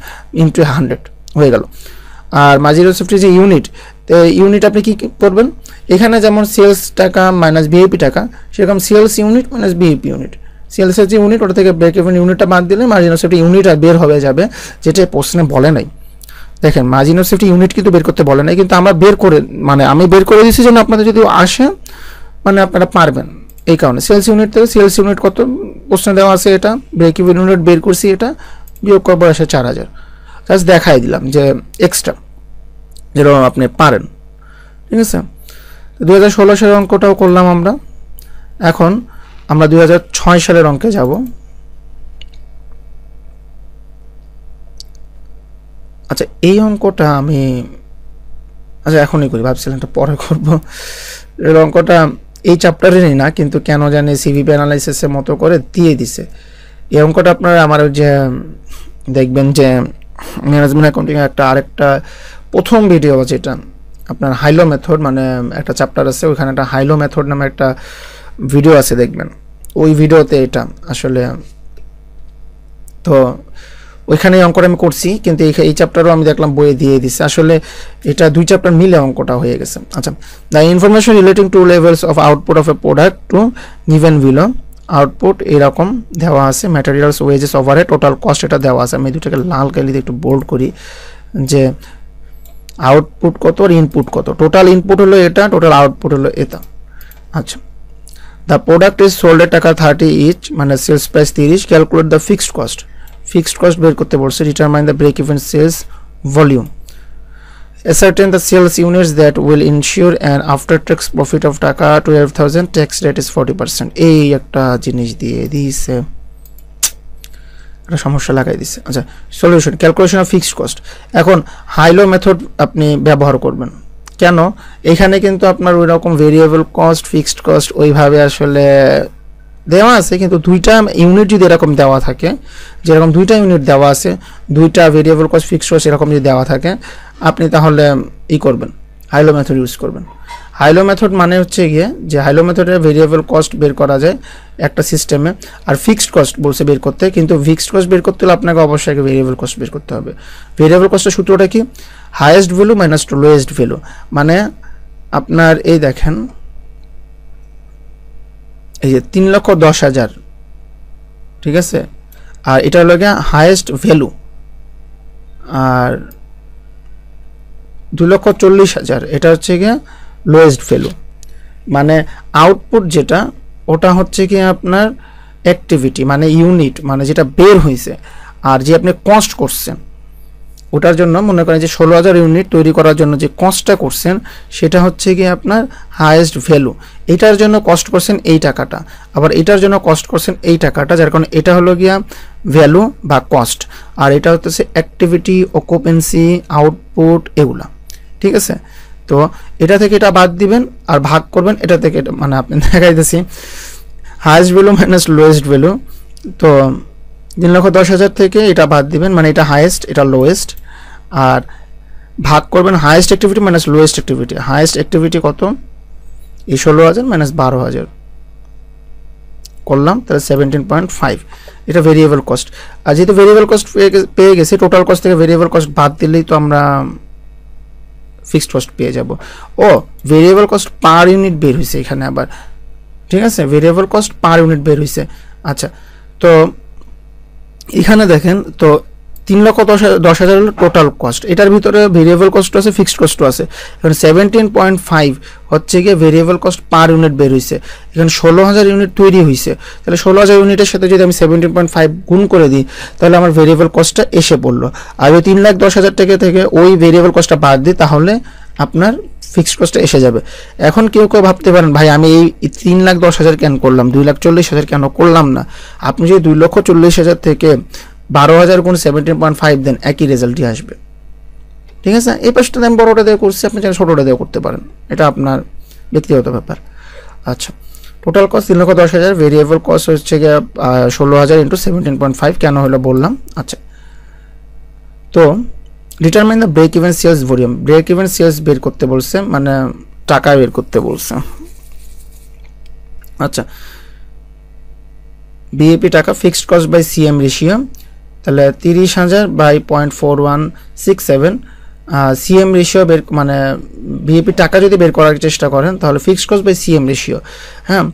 A: ইন্টু হান্ড্রেড হয়ে গেল আর মার্জিন অফ সেফটি যে ইউনিট তো ইউনিট আপনি কী করবেন এখানে যেমন সেলস টাকা মাইনাস ভিআইপি টাকা সেরকম sales unit minus VIP unit সেলসের যে ইউনিট ওটা থেকে ব্রেক ইভেন ইউনিটটা বাদ দিলে মার্জিন অফ সেফটি ইউনিট আর বের হয়ে যাবে যেটা প্রশ্নে বলে নাই দেখেন মার্জিন অফ সেফটি ইউনিট কিন্তু বের করতে বলে নাই কিন্তু আমরা বের করে মানে আমি বের করে দিচ্ছি যেন আপনাদের যদি আসে মানে আপনারা পারবেন এই কারণে সেলস ইউনিট থেকে সেলস ইউনিট কত প্রশ্ন দেওয়া আছে এটা ব্রেক ইভেন ইউনিট বের করছি এটা বিয়োগ করবো আসে চার হাজার জাস্ট দেখাই দিলাম যে এক্সট্রা যেরকম আপনি পারেন ঠিক আছে দু হাজার ষোলো সালের অঙ্কটাও করলাম আমরা এখন আমরা দু হাজার ছয় সালের অঙ্কে যাব আচ্ছা এই অঙ্কটা আমি আচ্ছা এখনই করি ভাবছিলাম এটা পরে করব এর অঙ্কটা এই চ্যাপ্টারেরই না কিন্তু কেন জানি সিভি অ্যানালাইসিসের মতো করে দিয়ে দিছে এই অঙ্কটা আপনারা আমার যে দেখবেন যে ম্যানেজমেন্ট অ্যাকাউন্টিং একটা আরেকটা প্রথম ভিডিও আছে এটা আপনার হাইলো মেথড মানে একটা চ্যাপ্টার আছে ওইখানে একটা হাইলো মেথড নামে একটা ভিডিও আছে দেখবেন ওই ভিডিওতে এটা আসলে তো ওইখানে অঙ্কটা আমি করছি কিন্তু এই চ্যাপ্টারও আমি দেখলাম বইয়ে দিয়ে দিচ্ছি আসলে এটা দুই চ্যাপ্টার মিলে অঙ্কটা হয়ে গেছে আচ্ছা the information relating to levels of output of a product to given below output এরকম দেওয়া আছে ম্যাটেরিয়ালস ওয়েজেস ওভারে টোটাল কস্ট এটা দেওয়া আছে আমি দুটাকে লাল কালিতে একটু বোল্ড করি যে আউটপুট কত আর ইনপুট কত টোটাল ইনপুট হলো এটা টোটাল আউটপুট হলো এটা আচ্ছা the product is sold at taka thirty each মানে সেলস প্রাইস তিরিশ calculate the fixed cost fixed cost বের করতে বলছে determine the break even sales volume sales units that will ensure will after tax profit of taka twelve thousand tax rate is forty percent এই একটা জিনিস দিয়ে দিয়েছে একটা সমস্যা লাগাই দিছে আচ্ছা solution calculation of fixed cost এখন হাইলো মেথড আপনি ব্যবহার করবেন কেন এখানে কিন্তু আপনার ওই রকম ভেরিয়েবল কস্ট ফিক্সড কস্ট ওইভাবে আসলে দেওয়া আছে কিন্তু দুইটা ইউনিট যদি এরকম দেওয়া থাকে যেরকম দুইটা ইউনিট দেওয়া আছে দুইটা ভেরিয়েবল কস্ট ফিক্সড কস্ট এরকম যদি দেওয়া থাকে আপনি তাহলে ই করবেন হাইলো মেথড ইউজ করবেন হাইলো মেথড মানে হচ্ছে গিয়ে যে হাইলো মেথডের ভেরিয়েবল কস্ট বের করা যায় একটা সিস্টেমে আর ফিক্সড কস্ট বলছে বের করতে কিন্তু ফিক্সড কস্ট বের করতে হলে আপনাকে অবশ্যই আগে ভেরিয়েবল কস্ট বের করতে হবে ভেরিয়েবল কস্টের সূত্রটা কি highest value minus to lowest value মানে আপনার এই দেখেন এই যে তিন লক্ষ দশ হাজার ঠিক আছে আর এটা হলো গিয়া হায়েস্ট ভ্যালু আর দু লক্ষ চল্লিশ হাজার এটা হচ্ছে গিয়ে লোয়েস্ট ভ্যালু মানে আউটপুট যেটা ওটা হচ্ছে কি আপনার অ্যাক্টিভিটি মানে ইউনিট মানে যেটা বের হয়েছে আর যে আপনি কস্ট করছেন ওটার জন্য মনে করেন যে ষোলো হাজার ইউনিট তৈরি করার জন্য যে কস্টটা করছেন সেটা হচ্ছে কি আপনার হায়েস্ট ভ্যালু এটার জন্য কস্ট করছেন এই টাকাটা আবার এটার জন্য কস্ট করছেন এই টাকাটা যার কারণে এটা হলো গিয়া ভ্যালু বা কস্ট আর এটা হচ্ছে অ্যাক্টিভিটি অকুপেন্সি আউটপুট এগুলা ঠিক আছে তো এটা থেকে এটা বাদ দিবেন আর ভাগ করবেন এটা থেকে এটা মানে আপনি দেখাইতেছি highest value minus lowest value তো তিন লক্ষ দশ হাজার থেকে এটা বাদ দিবেন মানে এটা হায়েস্ট এটা লোয়েস্ট আর ভাগ করবেন highest activity minus lowest activity highest activity কত এই ষোলো হাজার মাইনাস বারো হাজার করলাম তাহলে সেভেন্টিন পয়েন্ট ফাইভ এটা ভেরিয়েবল কস্ট আর যেহেতু ভেরিয়েবল কস্ট পেয়ে গেছি টোটাল কস্ট থেকে ভেরিয়েবল কস্ট বাদ দিলেই তো আমরা ফিক্সড কস্ট পেয়ে যাব ও ভেরিয়েবল কস্ট পার ইউনিট বের হয়েছে এখানে আবার ঠিক আছে ভেরিয়েবল কস্ট পার ইউনিট বের হয়েছে আচ্ছা তো এখানে দেখেন তো তিন লক্ষ দশ হাজার হলো টোটাল কস্ট এটার ভিতরে ভেরিয়েবল কস্টও আছে ফিক্সড কস্টও আছে এখানে সেভেন্টিন পয়েন্ট ফাইভ হচ্ছে গিয়ে ভেরিয়েবল কস্ট পার ইউনিট বের হয়েছে এখানে ষোলো হাজার ইউনিট তৈরি হয়েছে তাহলে ষোলো হাজার ইউনিটের সাথে যদি আমি সেভেন্টিন পয়েন্ট ফাইভ গুণ করে দিই তাহলে আমার ভেরিয়েবল কস্টটা এসে পড়লো আর ওই তিন লাখ দশ হাজার টাকা থেকে ওই ভেরিয়েবল কস্টটা বাদ দিই তাহলে আপনার ফিক্সড কস্টটা এসে যাবে এখন কেউ কেউ ভাবতে পারেন ভাই আমি এই তিন লাখ দশ হাজার কেন করলাম দুই লাখ চল্লিশ হাজার কেন করলাম না আপনি যদি দুই লক্ষ চল্লিশ হাজার থেকে বারো হাজার গুণ সেভেন্টিন পয়েন্ট ফাইভ দেন একই রেজাল্টই আসবে ঠিক আছে এই পাশটা আমি বড়োটা দিয়ে করছি আপনি চাইলে ছোটোটা দিয়ে করতে পারেন এটা আপনার ব্যক্তিগত ব্যাপার আচ্ছা টোটাল কস্ট তিন লক্ষ দশ হাজার ভেরিয়েবল কস্ট হচ্ছে গিয়ে ষোলো হাজার ইন্টু সেভেন্টিন পয়েন্ট ফাইভ কেন হলো বললাম আচ্ছা তো determine the break even sales volume break even sales বের করতে বলছে মানে টাকা বের করতে বলছে আচ্ছা BEP taka fixed cost by CM ratio তাহলে তিরিশ হাজার by point four one six seven CM ratio বের মানে ভিএপি টাকা যদি বের করার চেষ্টা করেন তাহলে fixed cost by CM ratio হ্যাঁ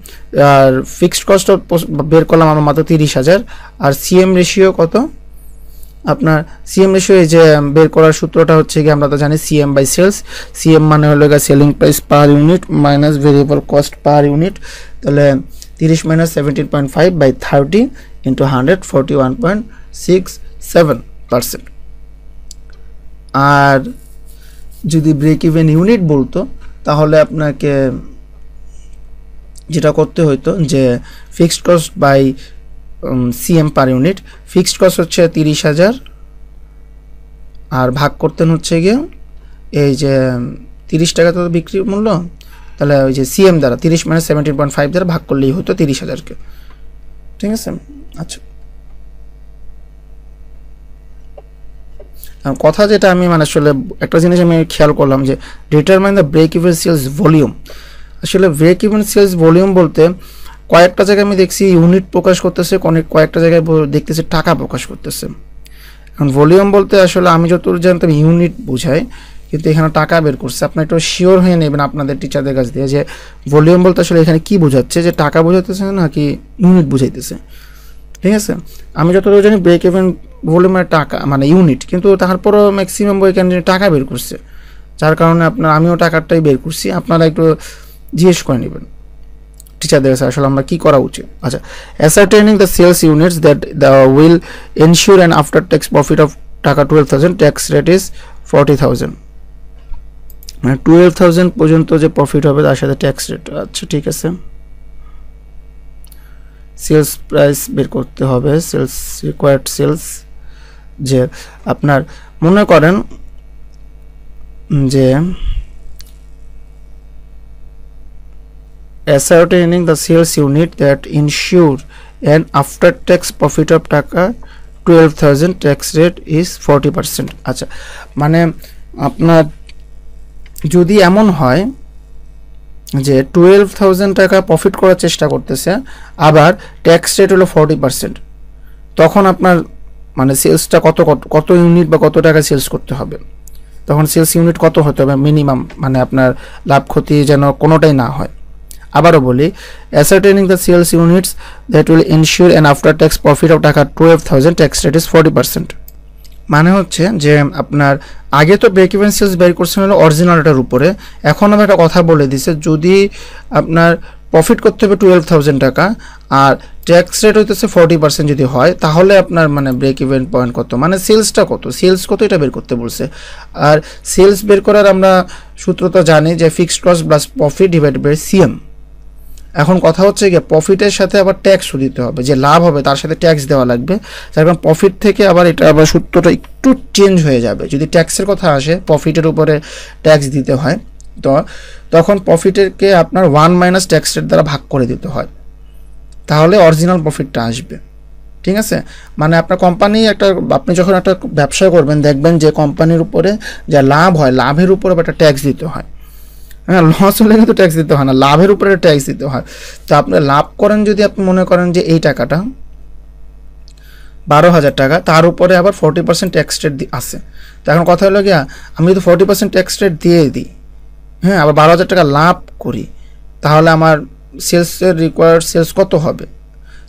A: আর ফিক্সড কস্ট বের করলাম আমার মাত্র তিরিশ হাজার আর সিএম রেশিও কত আপনার সিএম রেশিও এই যে বের করার সূত্রটা হচ্ছে গিয়ে আমরা তো জানি সিএম বাই সেলস সিএম মানে হলো গিয়ে selling price per unit minus variable cost per unit তাহলে তিরিশ minus seventeen point five by thirty into hundred forty one point six seven percent আর যদি ব্রেক ইভেন ইউনিট বলতো তাহলে আপনাকে যেটা করতে হতো যে fixed cost by CM per unit fixed cost হচ্ছে তিরিশ হাজার আর ভাগ করতেন হচ্ছে গিয়ে এই যে তিরিশ টাকা তো বিক্রি মূল্য তাহলে ওই যে সিএম দ্বারা তিরিশ মানে সেভেন্টিন পয়েন্ট ফাইভ দ্বারা ভাগ করলেই হতো তিরিশ হাজারকে ঠিক আছে আচ্ছা কথা যেটা আমি মানে আসলে একটা জিনিস আমি খেয়াল করলাম যে determine the break even sales volume আসলে ব্রেক ইভেন সেলস ভলিউম বলতে কয়েকটা জায়গায় আমি দেখছি ইউনিট প্রকাশ করতেছে অনেক কয়েকটা জায়গায় দেখতেছে টাকা প্রকাশ করতেছে এখন ভলিউম বলতে আসলে আমি যতদূর জানতাম ইউনিট বোঝায় কিন্তু এখানে টাকা বের করছে আপনার একটু শিওর হয়ে নেবেন আপনাদের টিচারদের কাছ দিয়ে যে ভলিউম বলতে আসলে এখানে কী বোঝাচ্ছে যে টাকা বোঝাইতেছে নাকি ইউনিট বুঝাইতেছে ঠিক আছে আমি যতদূর জানি ব্রেক ইভেন ভলিউমের টাকা মানে ইউনিট কিন্তু তারপরও ম্যাক্সিমাম বই ক্যান্ডিডেট টাকা বের করছে যার কারণে আপনার আমিও টাকাটাই বের করছি আপনারা একটু জিজ্ঞেস করে নেবেন টিচারদের কাছে আসলে আমরা কী করা উচিত আচ্ছা ascertaining the sales units that the will ensure and after tax profit of taka twelve thousand tax rate is forty thousand মানে টুয়েলভ থাউজেন্ড পর্যন্ত যে প্রফিট হবে তার সাথে ট্যাক্স রেট আচ্ছা ঠিক আছে সেলস প্রাইস বের করতে হবে সেলস রিকোয়ার্ড সেলস যে আপনার মনে করেন যে ascertaining the sales unit that ensure and after tax profit of taka twelve thousand tax rate is forty percent আচ্ছা মানে আপনার যদি এমন হয় যে টুয়েলভ থাউজেন্ড টাকা প্রফিট করার চেষ্টা করতেছে আবার ট্যাক্স রেট হলো ফর্টি পার্সেন্ট তখন আপনার মানে সেলসটা কত কত ইউনিট বা কত টাকা সেলস করতে হবে তখন সেলস ইউনিট কত হতে হবে মিনিমাম মানে আপনার লাভ ক্ষতি যেন কোনোটাই না হয় আবারও বলি ascertaining the sales units that will ensure and after tax profit of taka twelve thousand tax rate is forty percent মানে হচ্ছে যে আপনার আগে তো ব্রেক ইভেন সেলস বের করছেন হলো অরিজিনালটার উপরে এখন আমি একটা কথা বলে দিছে যদি আপনার প্রফিট করতে হবে টুয়েলভ থাউজেন্ড টাকা আর ট্যাক্স রেট হইতেছে ফর্টি পার্সেন্ট যদি হয় তাহলে আপনার মানে ব্রেক ইভেন্ট পয়েন্ট কত মানে সেলসটা কত সেলস কত এটা বের করতে বলছে আর সেলস বের করার আমরা সূত্রটা জানি যে fixed cost plus profit divide by CM এখন কথা হচ্ছে গিয়ে প্রফিটের সাথে আবার ট্যাক্সও দিতে হবে যে লাভ হবে তার সাথে ট্যাক্স দেওয়া লাগবে যার কারণ প্রফিট থেকে আবার এটা আবার সূত্রটা একটু চেঞ্জ হয়ে যাবে যদি ট্যাক্সের কথা আসে প্রফিটের উপরে ট্যাক্স দিতে হয় তখন প্রফিটেরকে আপনার ওয়ান মাইনাস ট্যাক্স রেট দ্বারা ভাগ করে দিতে হয় তাহলে অরিজিনাল প্রফিটটা আসবে ঠিক আছে মানে আপনার কোম্পানি একটা আপনি যখন একটা ব্যবসা করবেন দেখবেন যে কোম্পানির উপরে যা লাভ হয় লাভের উপরে একটা ট্যাক্স দিতে হয় হ্যাঁ লস হলে কিন্তু ট্যাক্স দিতে হয় না লাভের উপরে ট্যাক্স দিতে হয় তো আপনি লাভ করেন যদি আপনি মনে করেন যে এই টাকাটা বারো হাজার টাকা তার উপরে আবার ফোর্টি পার্সেন্ট ট্যাক্স রেট আসে তো এখন কথা হলো গিয়া আমি যদি ফর্টি পার্সেন্ট ট্যাক্স রেট দিয়ে দিই হ্যাঁ আবার বারো হাজার টাকা লাভ করি তাহলে আমার সেলসের রিকোয়ার্ড সেলস কত হবে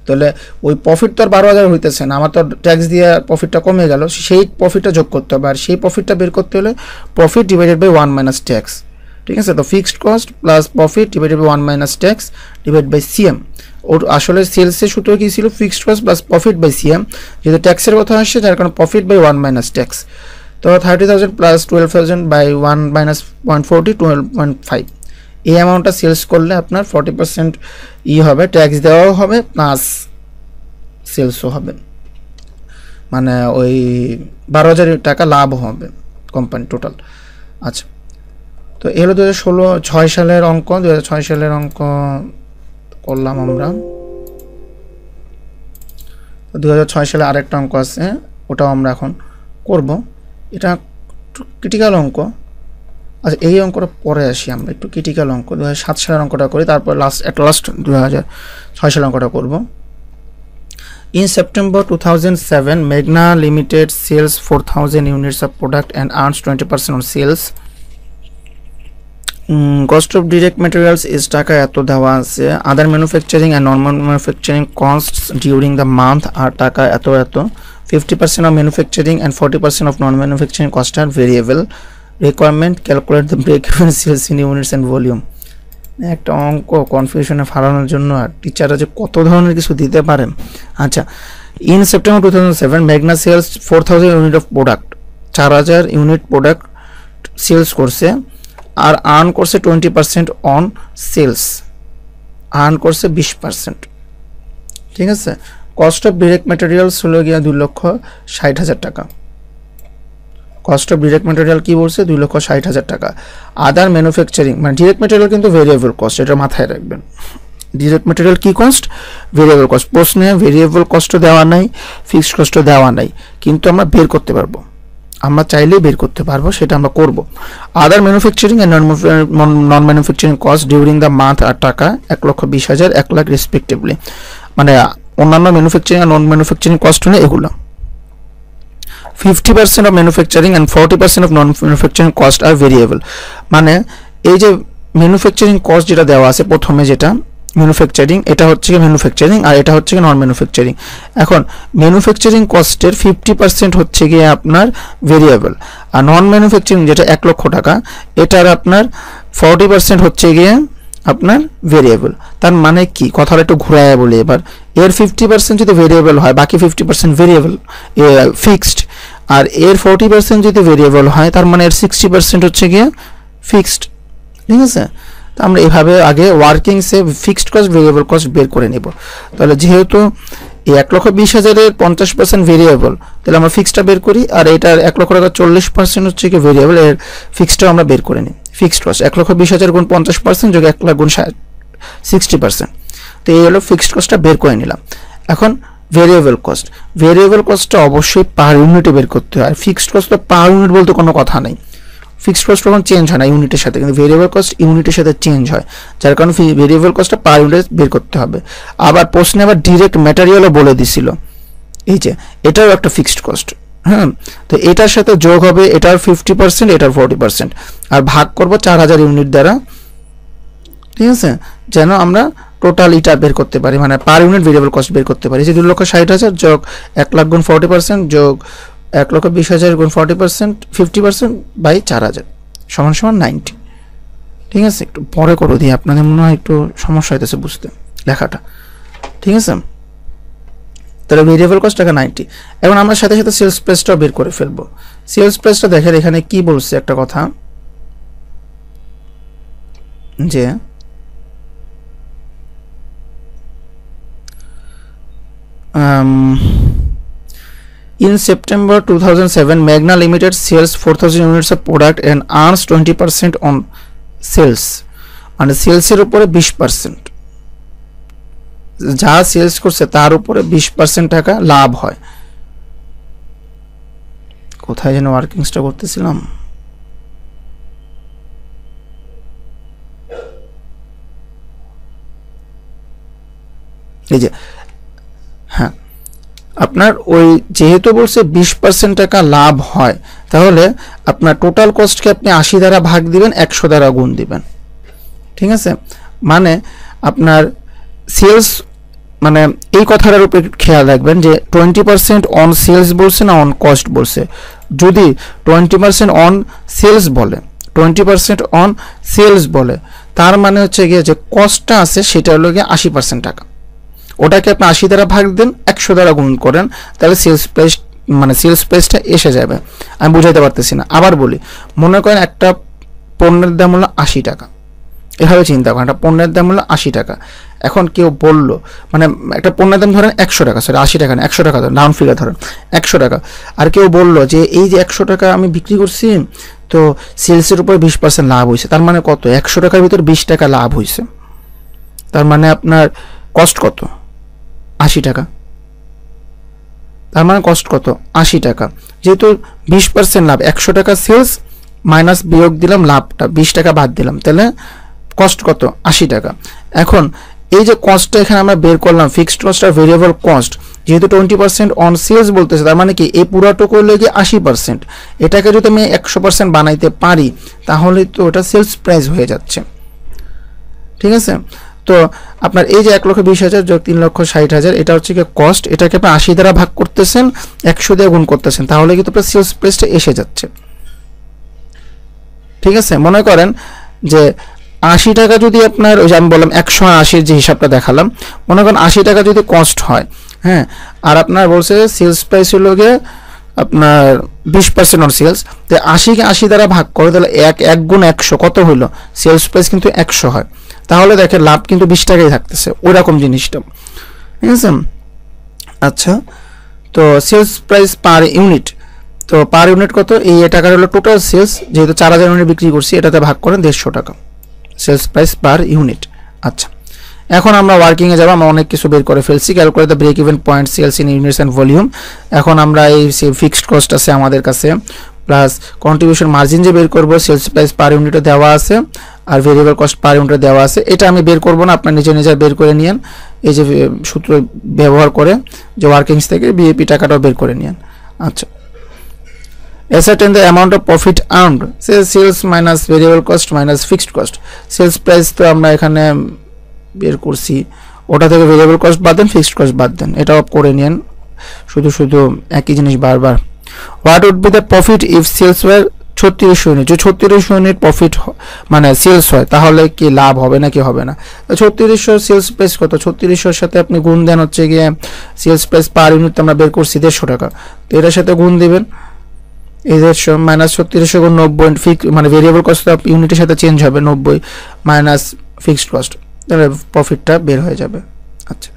A: তাহলে ওই প্রফিট তো আর বারো হাজার হইতেছে না আমার তো ট্যাক্স দিয়ে প্রফিটটা কমে গেল সেই প্রফিটটা যোগ করতে হবে আর সেই প্রফিটটা বের করতে হলে profit divided by one minus tax ঠিক আছে তো fixed cost plus profit divided by one minus tax divide by CM ওর আসলে সেলসের সূত্র কী ছিল fixed cost plus profit by CM যেহেতু ট্যাক্সের কথা আসছে যার কারণে profit by one minus tax তো thirty thousand plus twelve thousand by one minus point forty twelve point five এই অ্যামাউন্টটা সেলস করলে আপনার ফর্টি পার্সেন্ট ই হবে ট্যাক্স দেওয়াও হবে প্লাস সেলসও হবে মানে ওই বারো হাজার টাকা লাভ হবে কোম্পানি টোটাল আচ্ছা তো এ হলো দু হাজার ষোলো ছয় সালের অঙ্ক দু হাজার ছয় সালের অঙ্ক করলাম আমরা দু হাজার ছয় সালে আরেকটা অঙ্ক আছে ওটাও আমরা এখন করবো এটা ক্রিটিক্যাল অঙ্ক আচ্ছা এই অঙ্কটা পরে আসি আমরা একটু ক্রিটিক্যাল অঙ্ক দু সাত সালের অঙ্কটা করি তারপর লাস্ট অ্যাট লাস্ট দু হাজার ছয় সালের অঙ্কটা করব in September two thousand seven মেঘনা limited sales four thousand units of product and earns twenty percent on sales cost of direct materials is taka এত দেওয়া আছে other manufacturing and normal manufacturing cost during the month আর টাকা এত এত 50% of manufacturing and 40% of non-manufacturing costs are variable. Requirement calculate the break-even sales in units and volume. একটা অঙ্ক কনফিউশনে ফালানোর জন্য আর টিচাররা যে কত ধরনের কিছু দিতে পারেন আচ্ছা in September two thousand seven ম্যাগনা sales four thousand unit of product চার হাজার ইউনিট প্রোডাক্ট সেলস করছে আর আর্ন করছে twenty percent on sales earn করছে বিশ পার্সেন্ট ঠিক আছে কস্ট অফ ডিরেক্ট ম্যাটেরিয়ালস হলো গিয়া দুই লক্ষ ষাট হাজার টাকা কস্ট অফ ডিরেক্ট ম্যাটেরিয়াল কী বলছে দুই লক্ষ ষাট হাজার টাকা আদার ম্যানুফ্যাকচারিং মানে ডিরেক্ট ম্যাটেরিয়াল কিন্তু ভেরিয়েবল কস্ট এটা মাথায় রাখবেন ডিরেক্ট ম্যাটেরিয়াল কী কস্ট ভেরিয়েবল কস্ট প্রশ্নে ভেরিয়েবল কস্ট দেওয়া নাই ফিক্সড কস্টও দেওয়া নাই কিন্তু আমরা বের করতে পারবো আমরা চাইলেই বের করতে পারবো সেটা আমরা করব other manufacturing and non manufacturing cost during the month আর টাকা এক লক্ষ বিশ হাজার এক লাখ রেসপেক্টিভলি মানে অন্যান্য ম্যানুফ্যাকচারিং আর নন ম্যানুফ্যাকচারিং কস্ট হলে এগুলো fifty percent of manufacturing and forty percent of non manufacturing cost আর ভেরিয়েবল মানে এই যে ম্যানুফ্যাকচারিং কস্ট যেটা দেওয়া আছে প্রথমে যেটা ম্যানুফ্যাকচারিং এটা হচ্ছে ম্যানুফ্যাকচারিং আর এটা হচ্ছে নন ম্যানুফ্যাকচারিং এখন ম্যানুফ্যাকচারিং কস্টের ফিফটি পার্সেন্ট হচ্ছে গিয়ে আপনার ভেরিয়েবল আর নন ম্যানুফ্যাকচারিং যেটা এক লক্ষ টাকা এটার আপনার ফর্টি পার্সেন্ট হচ্ছে গিয়ে আপনার ভেরিয়েবল তার মানে কি কথাটা একটু ঘুরায় বলি এবার এর ফিফটি পার্সেন্ট যদি ভেরিয়েবল হয় বাকি ফিফটি পার্সেন্ট ভেরিয়েবল ফিক্সড আর এর ফোরটি পার্সেন্ট যদি ভেরিয়েবল হয় তার মানে এর সিক্সটি পার্সেন্ট হচ্ছে গিয়ে ফিক্সড ঠিক আছে তো আমরা এভাবে আগে ওয়ার্কিংসে ফিক্সড কস্ট ভেরিয়েবল কস্ট বের করে নেব তাহলে যেহেতু এই এক লক্ষ বিশ হাজারের পঞ্চাশ পার্সেন্ট ভেরিয়েবল তাহলে আমরা ফিক্সডটা বের করি আর এটার এক লক্ষ টাকা চল্লিশ পার্সেন্ট হচ্ছে কি ভেরিয়েবল এর ফিক্সডটাও আমরা বের করে নিই ফিক্সড কস্ট এক লক্ষ বিশ হাজার গুণ পঞ্চাশ পার্সেন্ট যোগ এক লাখ গুণ ষাট সিক্সটি পার্সেন্ট তো এই হলো ফিক্সড কস্টটা বের করে নিলাম এখন ভেরিয়েবল কস্ট ভেরিয়েবল কস্টটা অবশ্যই পার ইউনিটে বের করতে হয় ফিক্সড কস্ট তো পার ইউনিট বলতে কোনো কথা নেই ফিক্সড কস্ট তখন চেঞ্জ হয় না ইউনিটের সাথে কিন্তু ভেরিয়েবল কস্ট ইউনিটের সাথে চেঞ্জ হয় যার কারণে ভেরিয়েবল কস্টটা পার ইউনিটে বের করতে হবে আবার প্রশ্নে আবার ডিরেক্ট ম্যাটেরিয়ালও বলে দিছিল এই যে এটাও একটা ফিক্সড কস্ট হ্যাঁ তো এটার সাথে যোগ হবে এটার ফিফটি পার্সেন্ট এটার ফোরটি পার্সেন্ট আর ভাগ করবো চার হাজার ইউনিট দ্বারা ঠিক আছে যেন আমরা টোটাল ইটা বের করতে পারি মানে পার ইউনিট ভেরিয়েবল কস্ট বের করতে পারি যে দু লক্ষ ষাট হাজার যোগ এক লাখ গুণ ফর্টি পার্সেন্ট যোগ এক লক্ষ বিশ হাজার গুণ forty percent fifty percent by চার হাজার সমান সমান নাইনটি ঠিক আছে একটু পরে করে দিই আপনাদের মনে হয় একটু সমস্যা হইতেছে বুঝতে লেখাটা ঠিক আছে তাহলে ভেরিয়েবল কস্ট টাকা নাইনটি এখন আমরা সাথে সাথে সেলস প্রাইসটাও বের করে ফেলবো সেলস প্রাইসটা দেখেন এখানে কি বলছে একটা কথা যে um, In September 2007, Magna Limited sells 4000 units of product and earns 20% on sales and sales এর up 20% Ja যা সেলস করছে তার উপরে 20% টাকা লাভ হয় কোথায় যেন ওয়ার্কিংসটা করতেছিলাম এই যে আপনার ওই যেহেতু বলছে বিশ পার্সেন্ট টাকা লাভ হয় তাহলে আপনার টোটাল কস্টকে আপনি আশি দ্বারা ভাগ দিবেন একশো দ্বারা গুণ দিবেন ঠিক আছে মানে আপনার সেলস মানে এই কথাটার উপরে খেয়াল রাখবেন যে টোয়েন্টি পার্সেন্ট অন সেলস বলছে না অন কস্ট বলছে যদি টোয়েন্টি পার্সেন্ট অন সেলস বলে টোয়েন্টি পার্সেন্ট অন সেলস বলে তার মানে হচ্ছে গিয়ে যে কস্টটা আছে সেটা হলো গিয়ে আশি পার্সেন্ট টাকা ওটাকে আপনি আশি দ্বারা ভাগ দেন একশো দ্বারা গুণ করেন তাহলে সেলস প্রাইস মানে সেলস প্রাইসটা এসে যাবে আমি বুঝাইতে পারতেছি না আবার বলি মনে করেন একটা পণ্যের দাম হলো আশি টাকা এভাবে চিন্তা করেন একটা পণ্যের দাম হলো আশি টাকা এখন কেউ বলল মানে একটা পণ্যের দাম ধরেন একশো টাকা সরি আশি টাকা না একশো টাকা ধরেন ডাউন ফিগার ধরেন একশো টাকা আর কেউ বলল যে এই যে একশো টাকা আমি বিক্রি করছি তো সেলসের উপর বিশ পার্সেন্ট লাভ হয়েছে তার মানে কত একশো টাকার ভিতর বিশ টাকা লাভ হয়েছে তার মানে আপনার কস্ট কত আশি টাকা তার মানে কস্ট কত আশি টাকা যেহেতু বিশ পার্সেন্ট লাভ একশো টাকা সেলস মাইনাস বিয়োগ দিলাম লাভটা বিশ টাকা বাদ দিলাম তাহলে কস্ট কত আশি টাকা এখন এই যে কস্টটা এখানে আমরা বের করলাম ফিক্সড কস্ট আর ভেরিয়েবল কস্ট যেহেতু টোয়েন্টি পার্সেন্ট অন সেলস বলতেছে তার মানে কি এই পুরাটো করলে গিয়ে আশি পার্সেন্ট এটাকে যদি আমি একশো পার্সেন্ট বানাইতে পারি তাহলে তো ওটা সেলস প্রাইস হয়ে যাচ্ছে ঠিক আছে তো আপনার এই যে এক লক্ষ বিশ হাজার যোগ তিন লক্ষ ষাট হাজার এটা হচ্ছে কি কস্ট এটাকে আপনি আশি দ্বারা ভাগ করতেছেন একশো দিয়ে গুণ করতেছেন তাহলে কিন্তু আপনার সেলস প্রাইসটা এসে যাচ্ছে ঠিক আছে মনে করেন যে আশি টাকা যদি আপনার ওই যে আমি বললাম একশো আশির যে হিসাবটা দেখালাম মনে করেন আশি টাকা যদি কস্ট হয় হ্যাঁ আর আপনার বলছে সেলস প্রাইস হল গিয়ে আপনার বিশ পার্সেন্ট অন সেলস তো আশিকে আশি দ্বারা ভাগ করে তাহলে এক এক গুণ একশো কত হইলো সেলস প্রাইস কিন্তু একশো হয় তাহলে দেখে লাভ কিন্তু বিশ টাকাই থাকতেছে ওইরকম জিনিসটা ঠিক আছে আচ্ছা তো সেলস প্রাইস পার ইউনিট তো পার ইউনিট কত এই টাকার হলো টোটাল সেলস যেহেতু চার হাজার ইউনিট বিক্রি করছি এটাতে ভাগ করেন দেড়শো টাকা সেলস প্রাইস পার ইউনিট আচ্ছা এখন আমরা ওয়ার্কিংয়ে যাবো আমরা অনেক কিছু বের করে ফেলছি calculate the break even point sales in units and volume এখন আমরা এই ফিক্সড কস্ট আছে আমাদের কাছে প্লাস কন্ট্রিবিউশন মার্জিন যে বের করবো সেলস প্রাইস পার ইউনিটও দেওয়া আছে আর ভেরিয়েবল কস্ট পার ইউনিটও দেওয়া আছে এটা আমি বের করব না আপনার নিজে নিজে বের করে নিন এই যে সূত্র ব্যবহার করে যে ওয়ার্কিংস থেকে বিএপি টাকাটাও বের করে নিন আচ্ছা ascertain the amount of profit earned সে sales minus variable cost minus fixed cost sales price তো আমরা এখানে বের করছি ওটা থেকে ভেরিয়েবল কস্ট বাদ দেন ফিক্সড কস্ট বাদ দেন এটাও করে নিন শুধু শুধু একই জিনিস বারবার what would be the profit if sales were ছত্রিশশো ইউনিট যদি ছত্রিশশো ইউনিট প্রফিট মানে সেলস হয় তাহলে কি লাভ হবে না কি হবে না ছত্রিশশো সেলস প্রাইস কত ছত্রিশশোর সাথে আপনি গুণ দেন হচ্ছে গিয়ে সেলস প্রাইস পার ইউনিট আমরা বের করছি দেড়শো টাকা তো এটার সাথে গুণ দিবেন এদের দেড়শো মাইনাস ছত্রিশশো গুণ নব্বই ফিক্স মানে ভেরিয়েবল কস্ট ইউনিটের সাথে চেঞ্জ হবে নব্বই মাইনাস ফিক্সড কস্ট তাহলে প্রফিটটা বের হয়ে যাবে আচ্ছা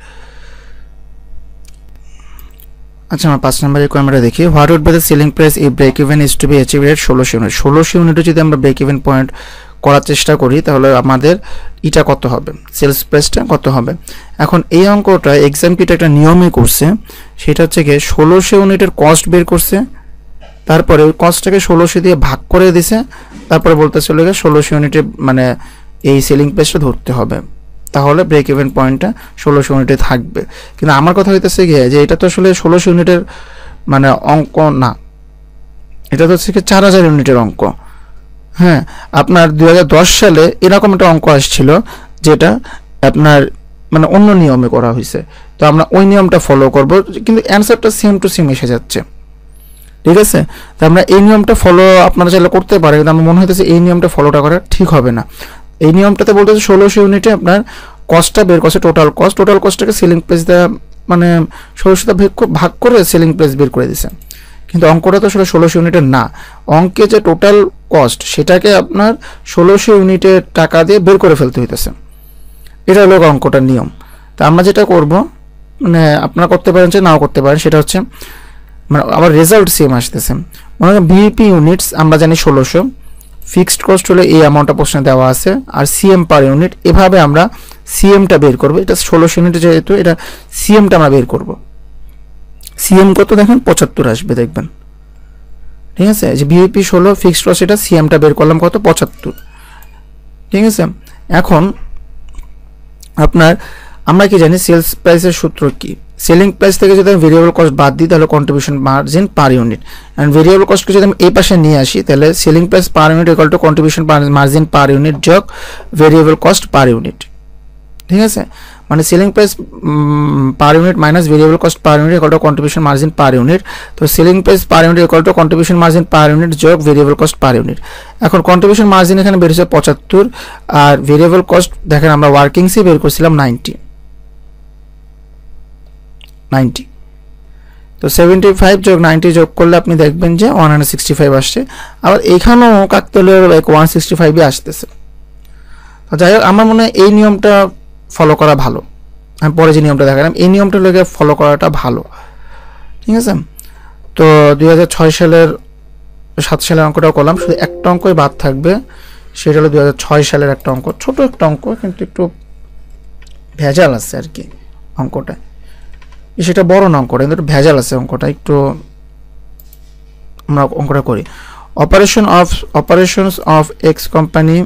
A: আচ্ছা আমার পাঁচ নম্বরের রিকোয়ারমেন্টটা দেখি what would by the selling price এই break even is to be achieved at ষোলোশো ইউনিট ষোলোশো ইউনিটে যদি আমরা ব্রেক ইভেন পয়েন্ট করার চেষ্টা করি তাহলে আমাদের ইটা কত হবে সেলস প্রাইসটা কত হবে এখন এই অঙ্কটা এক্সাম কিটা একটা নিয়মে করছে সেটা হচ্ছে গিয়ে ষোলোশো ইউনিটের কস্ট বের করছে তারপরে ওই কস্টটাকে ষোলোশো দিয়ে ভাগ করে দিছে তারপরে বলতে চলে গেছে ষোলোশো ইউনিটে মানে এই সেলিং প্রাইসটা ধরতে হবে তাহলে ব্রেক ইভেন পয়েন্টটা ষোলোশো ইউনিটে থাকবে কিন্তু আমার কথা হইতেছে গিয়ে যে এটা তো আসলে ষোলোশো ইউনিটের মানে অঙ্ক না এটা তো হচ্ছে চার হাজার ইউনিটের অঙ্ক হ্যাঁ আপনার দু সালে এরকম একটা অঙ্ক আসছিল যেটা আপনার মানে অন্য নিয়মে করা হয়েছে তো আমরা ওই নিয়মটা ফলো করব কিন্তু অ্যান্সারটা সেম টু সেম এসে যাচ্ছে ঠিক আছে তো আমরা এই নিয়মটা ফলো আপনারা চাইলে করতে পারে কিন্তু আমার মনে হইতেছে এই নিয়মটা ফলোটা করা ঠিক হবে না এই নিয়মটাতে বলতেছে ষোলোশো ইউনিটে আপনার কস্টটা বের করছে টোটাল কস্ট টোটাল কস্টটাকে সেলিং প্রাইস দেওয়া মানে ষোলোশোটা ভাগ করে সেলিং প্রাইস বের করে দিছে কিন্তু অঙ্কটা তো আসলে ষোলোশো ইউনিটের না অঙ্কে যে টোটাল কস্ট সেটাকে আপনার ষোলোশো ইউনিটের টাকা দিয়ে বের করে ফেলতে হইতেছে এটা হলো অঙ্কটার নিয়ম তা আমরা যেটা করব মানে আপনারা করতে পারেন যে নাও করতে পারেন সেটা হচ্ছে মানে আবার রেজাল্ট সেম আসতেছে মনে হয় বিপি ইউনিটস আমরা জানি ষোলোশো ফিক্সড কস্ট হলে এই অ্যামাউন্টটা প্রশ্নে দেওয়া আছে আর সিএম পার ইউনিট এভাবে আমরা সিএমটা বের করব এটা ষোলোশো ইউনিট যেহেতু এটা সিএমটা আমরা বের করব সিএম কত দেখেন পঁচাত্তর আসবে দেখবেন ঠিক আছে যে বিএপি ষোলো ফিক্সড কস্ট এটা সিএমটা বের করলাম কত পঁচাত্তর ঠিক আছে এখন আপনার আমরা কি জানি সেলস প্রাইসের সূত্র কী সেলিং প্রাইস থেকে যদি আমি ভেরিয়েবল কস্ট বাদ দিই তাহলে contribution margin per unit and variable কস্টকে যদি আমি এই পাশে নিয়ে আসি তাহলে selling price per unit equal to contribution margin per unit যোগ ভেরিয়েবল কস্ট পার ইউনিট ঠিক আছে মানে selling price per unit minus variable cost per unit equal to contribution margin per unit তো selling price per unit equal to contribution margin per unit যোগ ভেরিয়েবল কস্ট পার ইউনিট এখন কন্ট্রিবিউশন মার্জিন এখানে বেরিয়েছে পঁচাত্তর আর ভেরিয়েবল কস্ট দেখেন আমরা ওয়ার্কিংসে বের করছিলাম নাইনটি নাইনটি তো সেভেন্টি ফাইভ যোগ নাইনটি যোগ করলে আপনি দেখবেন যে ওয়ান হান্ড্রেড সিক্সটি ফাইভ আসছে আবার এখানেও কাকতলের লাইক ওয়ান সিক্সটি ফাইভই আসতেছে তো যাই হোক আমার মনে হয় এই নিয়মটা ফলো করা ভালো আমি পরে যে নিয়মটা দেখালাম এই নিয়মটা লেগে ফলো করাটা ভালো ঠিক আছে তো দুই সালের সাত সালের অঙ্কটাও করলাম শুধু একটা অঙ্কই বাদ থাকবে সেটা হলো দু হাজার ছয় সালের একটা অঙ্ক ছোট একটা অঙ্ক কিন্তু একটু ভেজাল আছে আর কি অঙ্কটা সেটা বড় না অঙ্কটা কিন্তু ভেজাল আছে অঙ্কটা একটু আমরা অঙ্কটা করি operation of operations of X company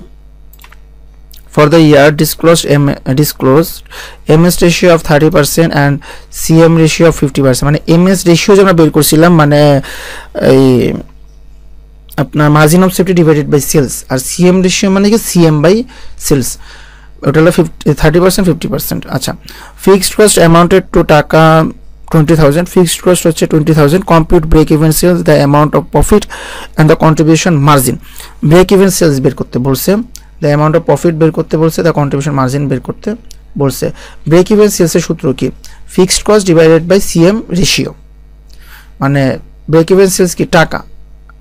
A: M disclose M S ratio of thirty percent and C M ratio of fifty percent মানে এস রেশিও যে আমরা বের করছিলাম মানে এই আপনার margin of safety divided by sales আর সি এম রেশিও মানে কি সি এম বাই সেলস ওটা হলো fifty thirty percent fifty percent আচ্ছা ফিক্সড কস্ট অ্যামাউন্টেড টু টাকা টোয়েন্টি থাউজেন্ড ফিক্সড কস্ট হচ্ছে twenty thousand complete break even sales the amount of profit and the contribution margin break even sales বের করতে বলছে দ্য অ্যামাউন্ট অফ প্রফিট বের করতে বলছে দ্য কন্ট্রিবিউশন মার্জিন বের করতে বলছে ব্রেক ইভেন সেলসের সূত্র কি fixed cost divided by CM ratio মানে ব্রেক ইভেন সেলস কি টাকা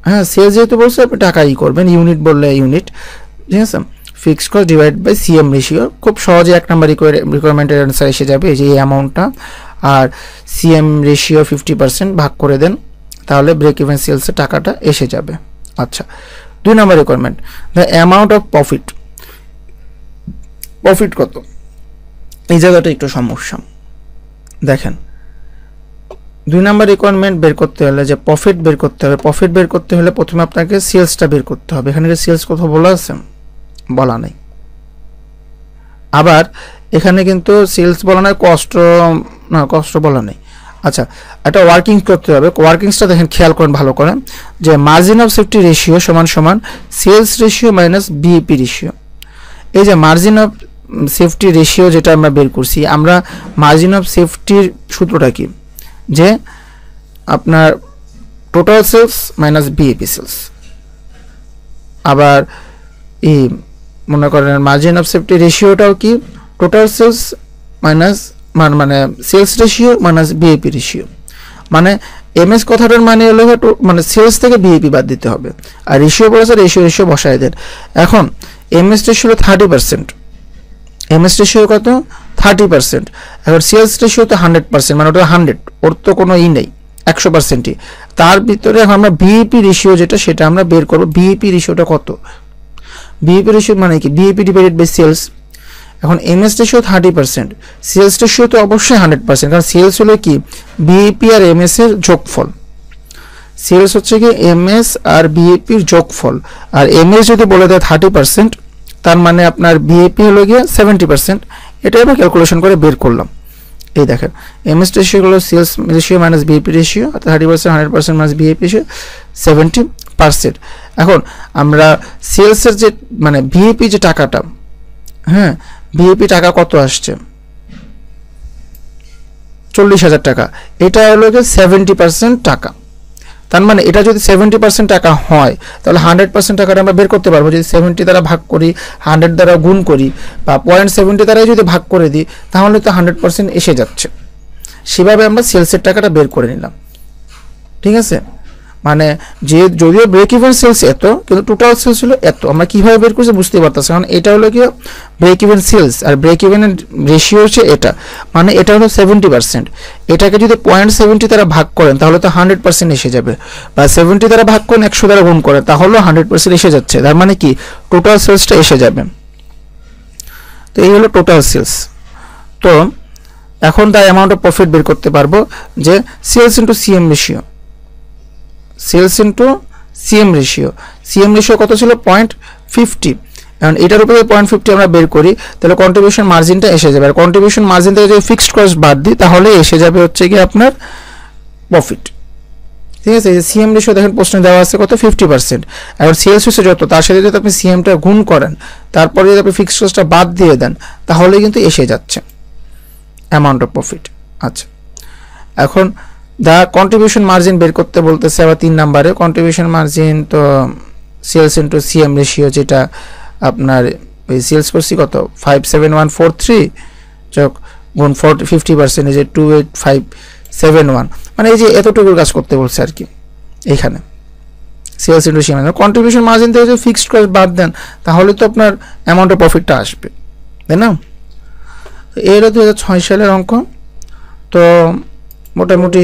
A: হ্যাঁ সেলস যেহেতু বলছে আপনি টাকা ই করবেন ইউনিট বললে ইউনিট ঠিক আছে fixed cost divide by CM ratio খুব সহজে এক নাম্বার রিকোয়ারমেন্টের অনুসারে এসে যাবে এই যে এই অ্যামাউন্টটা আর সিএম রেশিও ফিফটি পার্সেন্ট ভাগ করে দেন তাহলে ব্রেক ইভেন সেলসে টাকাটা এসে যাবে আচ্ছা দুই নম্বর requirement the amount of profit profit কত এই জায়গাটা একটু সমস্যা দেখেন দুই নম্বর রিকোয়ারমেন্ট বের করতে হলে যে প্রফিট বের করতে হবে প্রফিট বের করতে হলে প্রথমে আপনাকে সেলসটা বের করতে হবে এখানে সেলস কথা বলা আছে বলা নাই আবার এখানে কিন্তু সেলস বলা নেই কষ্ট না কষ্ট বলা নেই আচ্ছা একটা ওয়ার্কিং করতে হবে ওয়ার্কিংসটা দেখেন খেয়াল করেন ভালো করেন যে মার্জিন অফ সেফটি রেশিও সমান সমান sales ratio minus BEP ratio এই যে মার্জিন অফ সেফটি রেশিও যেটা আমরা বের করছি আমরা মার্জিন অফ সেফটির সূত্রটা কি যে আপনার total sales minus BEP sales আবার এই মনে করেন মার্জিন অফ সেফটি রেশিওটাও কি টোটাল সেলস মাইনাস মানে sales ratio minus BEP ratio মানে এম মানে, এস কথাটার মানে হলো মানে সেলস থেকে বিএপি বাদ দিতে হবে আর রেশিও বলেছে রেশিও রেশিও বসায় দেন এখন M S ratio thirty percent M S ratio কত থার্টি পার্সেন্ট এখন সেলস রেশিও তো হান্ড্রেড পার্সেন্ট মানে ওটা হান্ড্রেড ওর তো কোনো ই নেই একশো পার্সেন্টই তার ভিতরে আমরা বিএপি রেশিও যেটা সেটা আমরা বের করবো বিএপি রেশিওটা কত বিএপি রেশিও মানে কি বিএপি ডিভাইডেড বাই সেলস এখন MS ratio thirty percent sales ratio তো অবশ্যই হান্ড্রেড পার্সেন্ট কারণ সেলস হলো কি বিএপি আর এমএস এর যোগফল সেলস হচ্ছে কি এমএস আর বিএপির যোগফল আর এমএস যদি বলে দেয় থার্টি পার্সেন্ট তার মানে আপনার বিএপি হলো গিয়ে সেভেন্টি পার্সেন্ট এটা আমি ক্যালকুলেশন করে বের করলাম এই দেখেন এমএস রেশিও হলো sales ratio minus BEP ratio thirty percent hundred percent minus BEP ratio seventy percent এখন আমরা সেলসের যে মানে ভিএপি যে টাকাটা হ্যাঁ ভিএপি টাকা কত আসছে চল্লিশ হাজার টাকা এটা হলো গিয়ে সেভেন্টি পার্সেন্ট টাকা তার মানে এটা যদি সেভেন্টি পার্সেন্ট টাকা হয় তাহলে হান্ড্রেড পার্সেন্ট টাকাটা আমরা বের করতে পারবো যদি সেভেন্টি দ্বারা ভাগ করি হান্ড্রেড দ্বারা গুণ করি বা পয়েন্ট সেভেন্টি দ্বারাই যদি ভাগ করে দিই তাহলে তো হান্ড্রেড পার্সেন্ট এসে যাচ্ছে সেভাবে আমরা সেলসের টাকাটা বের করে নিলাম ঠিক আছে মানে যে যদিও ব্রেক ইভেন সেলস এত কিন্তু টোটাল সেলস ছিল এত আমরা কীভাবে বের করছি বুঝতে পারতাছি কারণ এটা হলো কি ব্রেক ইভেন সেলস আর ব্রেক ইভেনের রেশিও হচ্ছে এটা মানে এটা হলো সেভেন্টি পার্সেন্ট এটাকে যদি পয়েন্ট সেভেন্টি তারা ভাগ করেন তাহলে তো হান্ড্রেড পার্সেন্ট এসে যাবে বা সেভেন্টি তারা ভাগ করেন একশো দ্বারা গুণ করেন তাহলেও হান্ড্রেড পার্সেন্ট এসে যাচ্ছে তার মানে কি টোটাল সেলসটা এসে যাবে তো এই হলো টোটাল সেলস তো এখন তার অ্যামাউন্ট অফ প্রফিট বের করতে পারবো যে sales into CM ratio sales into CM ratio CM ratio কত ছিল পয়েন্ট ফিফটি এখন এটার উপরে পয়েন্ট ফিফটি আমরা বের করি তাহলে কন্ট্রিবিউশন মার্জিনটা এসে যাবে আর কন্ট্রিবিউশন মার্জিন থেকে যদি ফিক্সড কস্ট বাদ দিই তাহলে এসে যাবে হচ্ছে গিয়ে আপনার প্রফিট ঠিক আছে সিএম রেশিও দেখেন প্রশ্নে দেওয়া আছে কত ফিফটি পার্সেন্ট এখন সেলস হচ্ছে যত তার সাথে যদি আপনি সিএমটা গুণ করেন তারপরে যদি আপনি ফিক্সড কস্টটা বাদ দিয়ে দেন তাহলে কিন্তু এসে যাচ্ছে অ্যামাউন্ট অফ প্রফিট আচ্ছা এখন দা কন্ট্রিবিউশন মার্জিন বের করতে বলতেছে আবার তিন নাম্বারে কন্ট্রিবিউশন মার্জিন তো সেলস ইন্টু সিএম রেশিও যেটা আপনার ওই সেলস করছি কত five seven one four three চোখ গুণ ফিফটি পার্সেন্ট যে two eight five seven one মানে এই যে এতটুকুর কাজ করতে বলছে আর কি এইখানে sales into CM contribution margin থেকে যদি ফিক্সড কস্ট বাদ দেন তাহলে তো আপনার অ্যামাউন্টের প্রফিটটা আসবে তাই না এর এটা দু হাজার ছয় সালের অঙ্ক তো মোটামুটি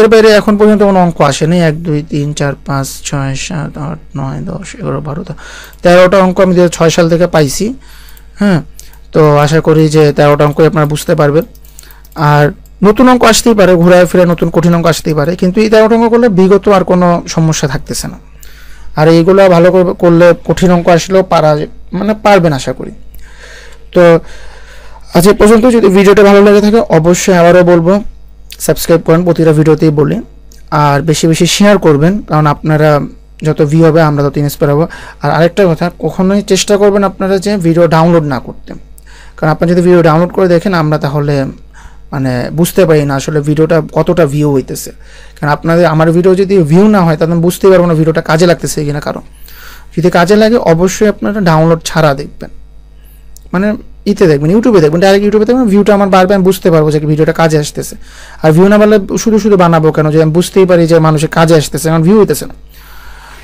A: এর বাইরে এখন পর্যন্ত কোনো অঙ্ক আসেনি এক দুই তিন চার পাঁচ ছয় সাত আট নয় দশ এগারো বারোটা তেরোটা অঙ্ক আমি ছয় সাল থেকে পাইছি হ্যাঁ তো আশা করি যে তেরোটা অঙ্কই আপনারা বুঝতে পারবেন আর নতুন অঙ্ক আসতেই পারে ঘুরায় ফিরে নতুন কঠিন অঙ্ক আসতেই পারে কিন্তু এই তেরোটা অঙ্ক করলে বিগত আর কোনো সমস্যা থাকতেছে না আর এইগুলো ভালো করলে কঠিন অঙ্ক আসলেও পারা মানে পারবেন আশা করি তো আজ এ পর্যন্ত যদি ভিডিওটা ভালো লেগে থাকে অবশ্যই আবারও বলবো সাবস্ক্রাইব করেন প্রতিটা ভিডিওতেই বলি আর বেশি বেশি শেয়ার করবেন কারণ আপনারা যত ভিউ হবে আমরা তত ইন্সপায়ার হবো আর আরেকটা কথা কখনোই চেষ্টা করবেন আপনারা যে ভিডিও ডাউনলোড না করতে কারণ আপনি যদি ভিডিও ডাউনলোড করে দেখেন আমরা তাহলে মানে বুঝতে পারি না আসলে ভিডিওটা কতটা ভিউ হইতেছে কারণ আপনাদের আমার ভিডিও যদি ভিউ না হয় তাহলে বুঝতে পারবো না ভিডিওটা কাজে লাগতেছে কিনা কারণ যদি কাজে লাগে অবশ্যই আপনারা ডাউনলোড ছাড়া দেখবেন মানে ইতে দেখবেন ইউটিউবে দেখবেন ডাইরেক্ট ইউটিউবে দেখবেন ভিউটা আমার বারবার আমি বুঝতে পারবো যে ভিডিওটা কাজে আসতেছে আর ভিউ না বলে শুধু শুধু বানাবো কেন যে আমি বুঝতেই পারি যে মানুষের কাজে আসতেছে আমার ভিউ হইতেছে না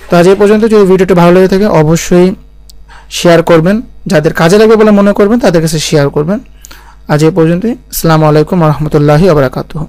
A: তো আজ এই পর্যন্ত যদি ভিডিওটা ভালো লেগে থাকে অবশ্যই শেয়ার করবেন যাদের কাজে লাগবে বলে মনে করবেন তাদের কাছে শেয়ার করবেন আজ এই পর্যন্তই আসসালামু আলাইকুম রহমতুল্লাহি আবরাকাতুহ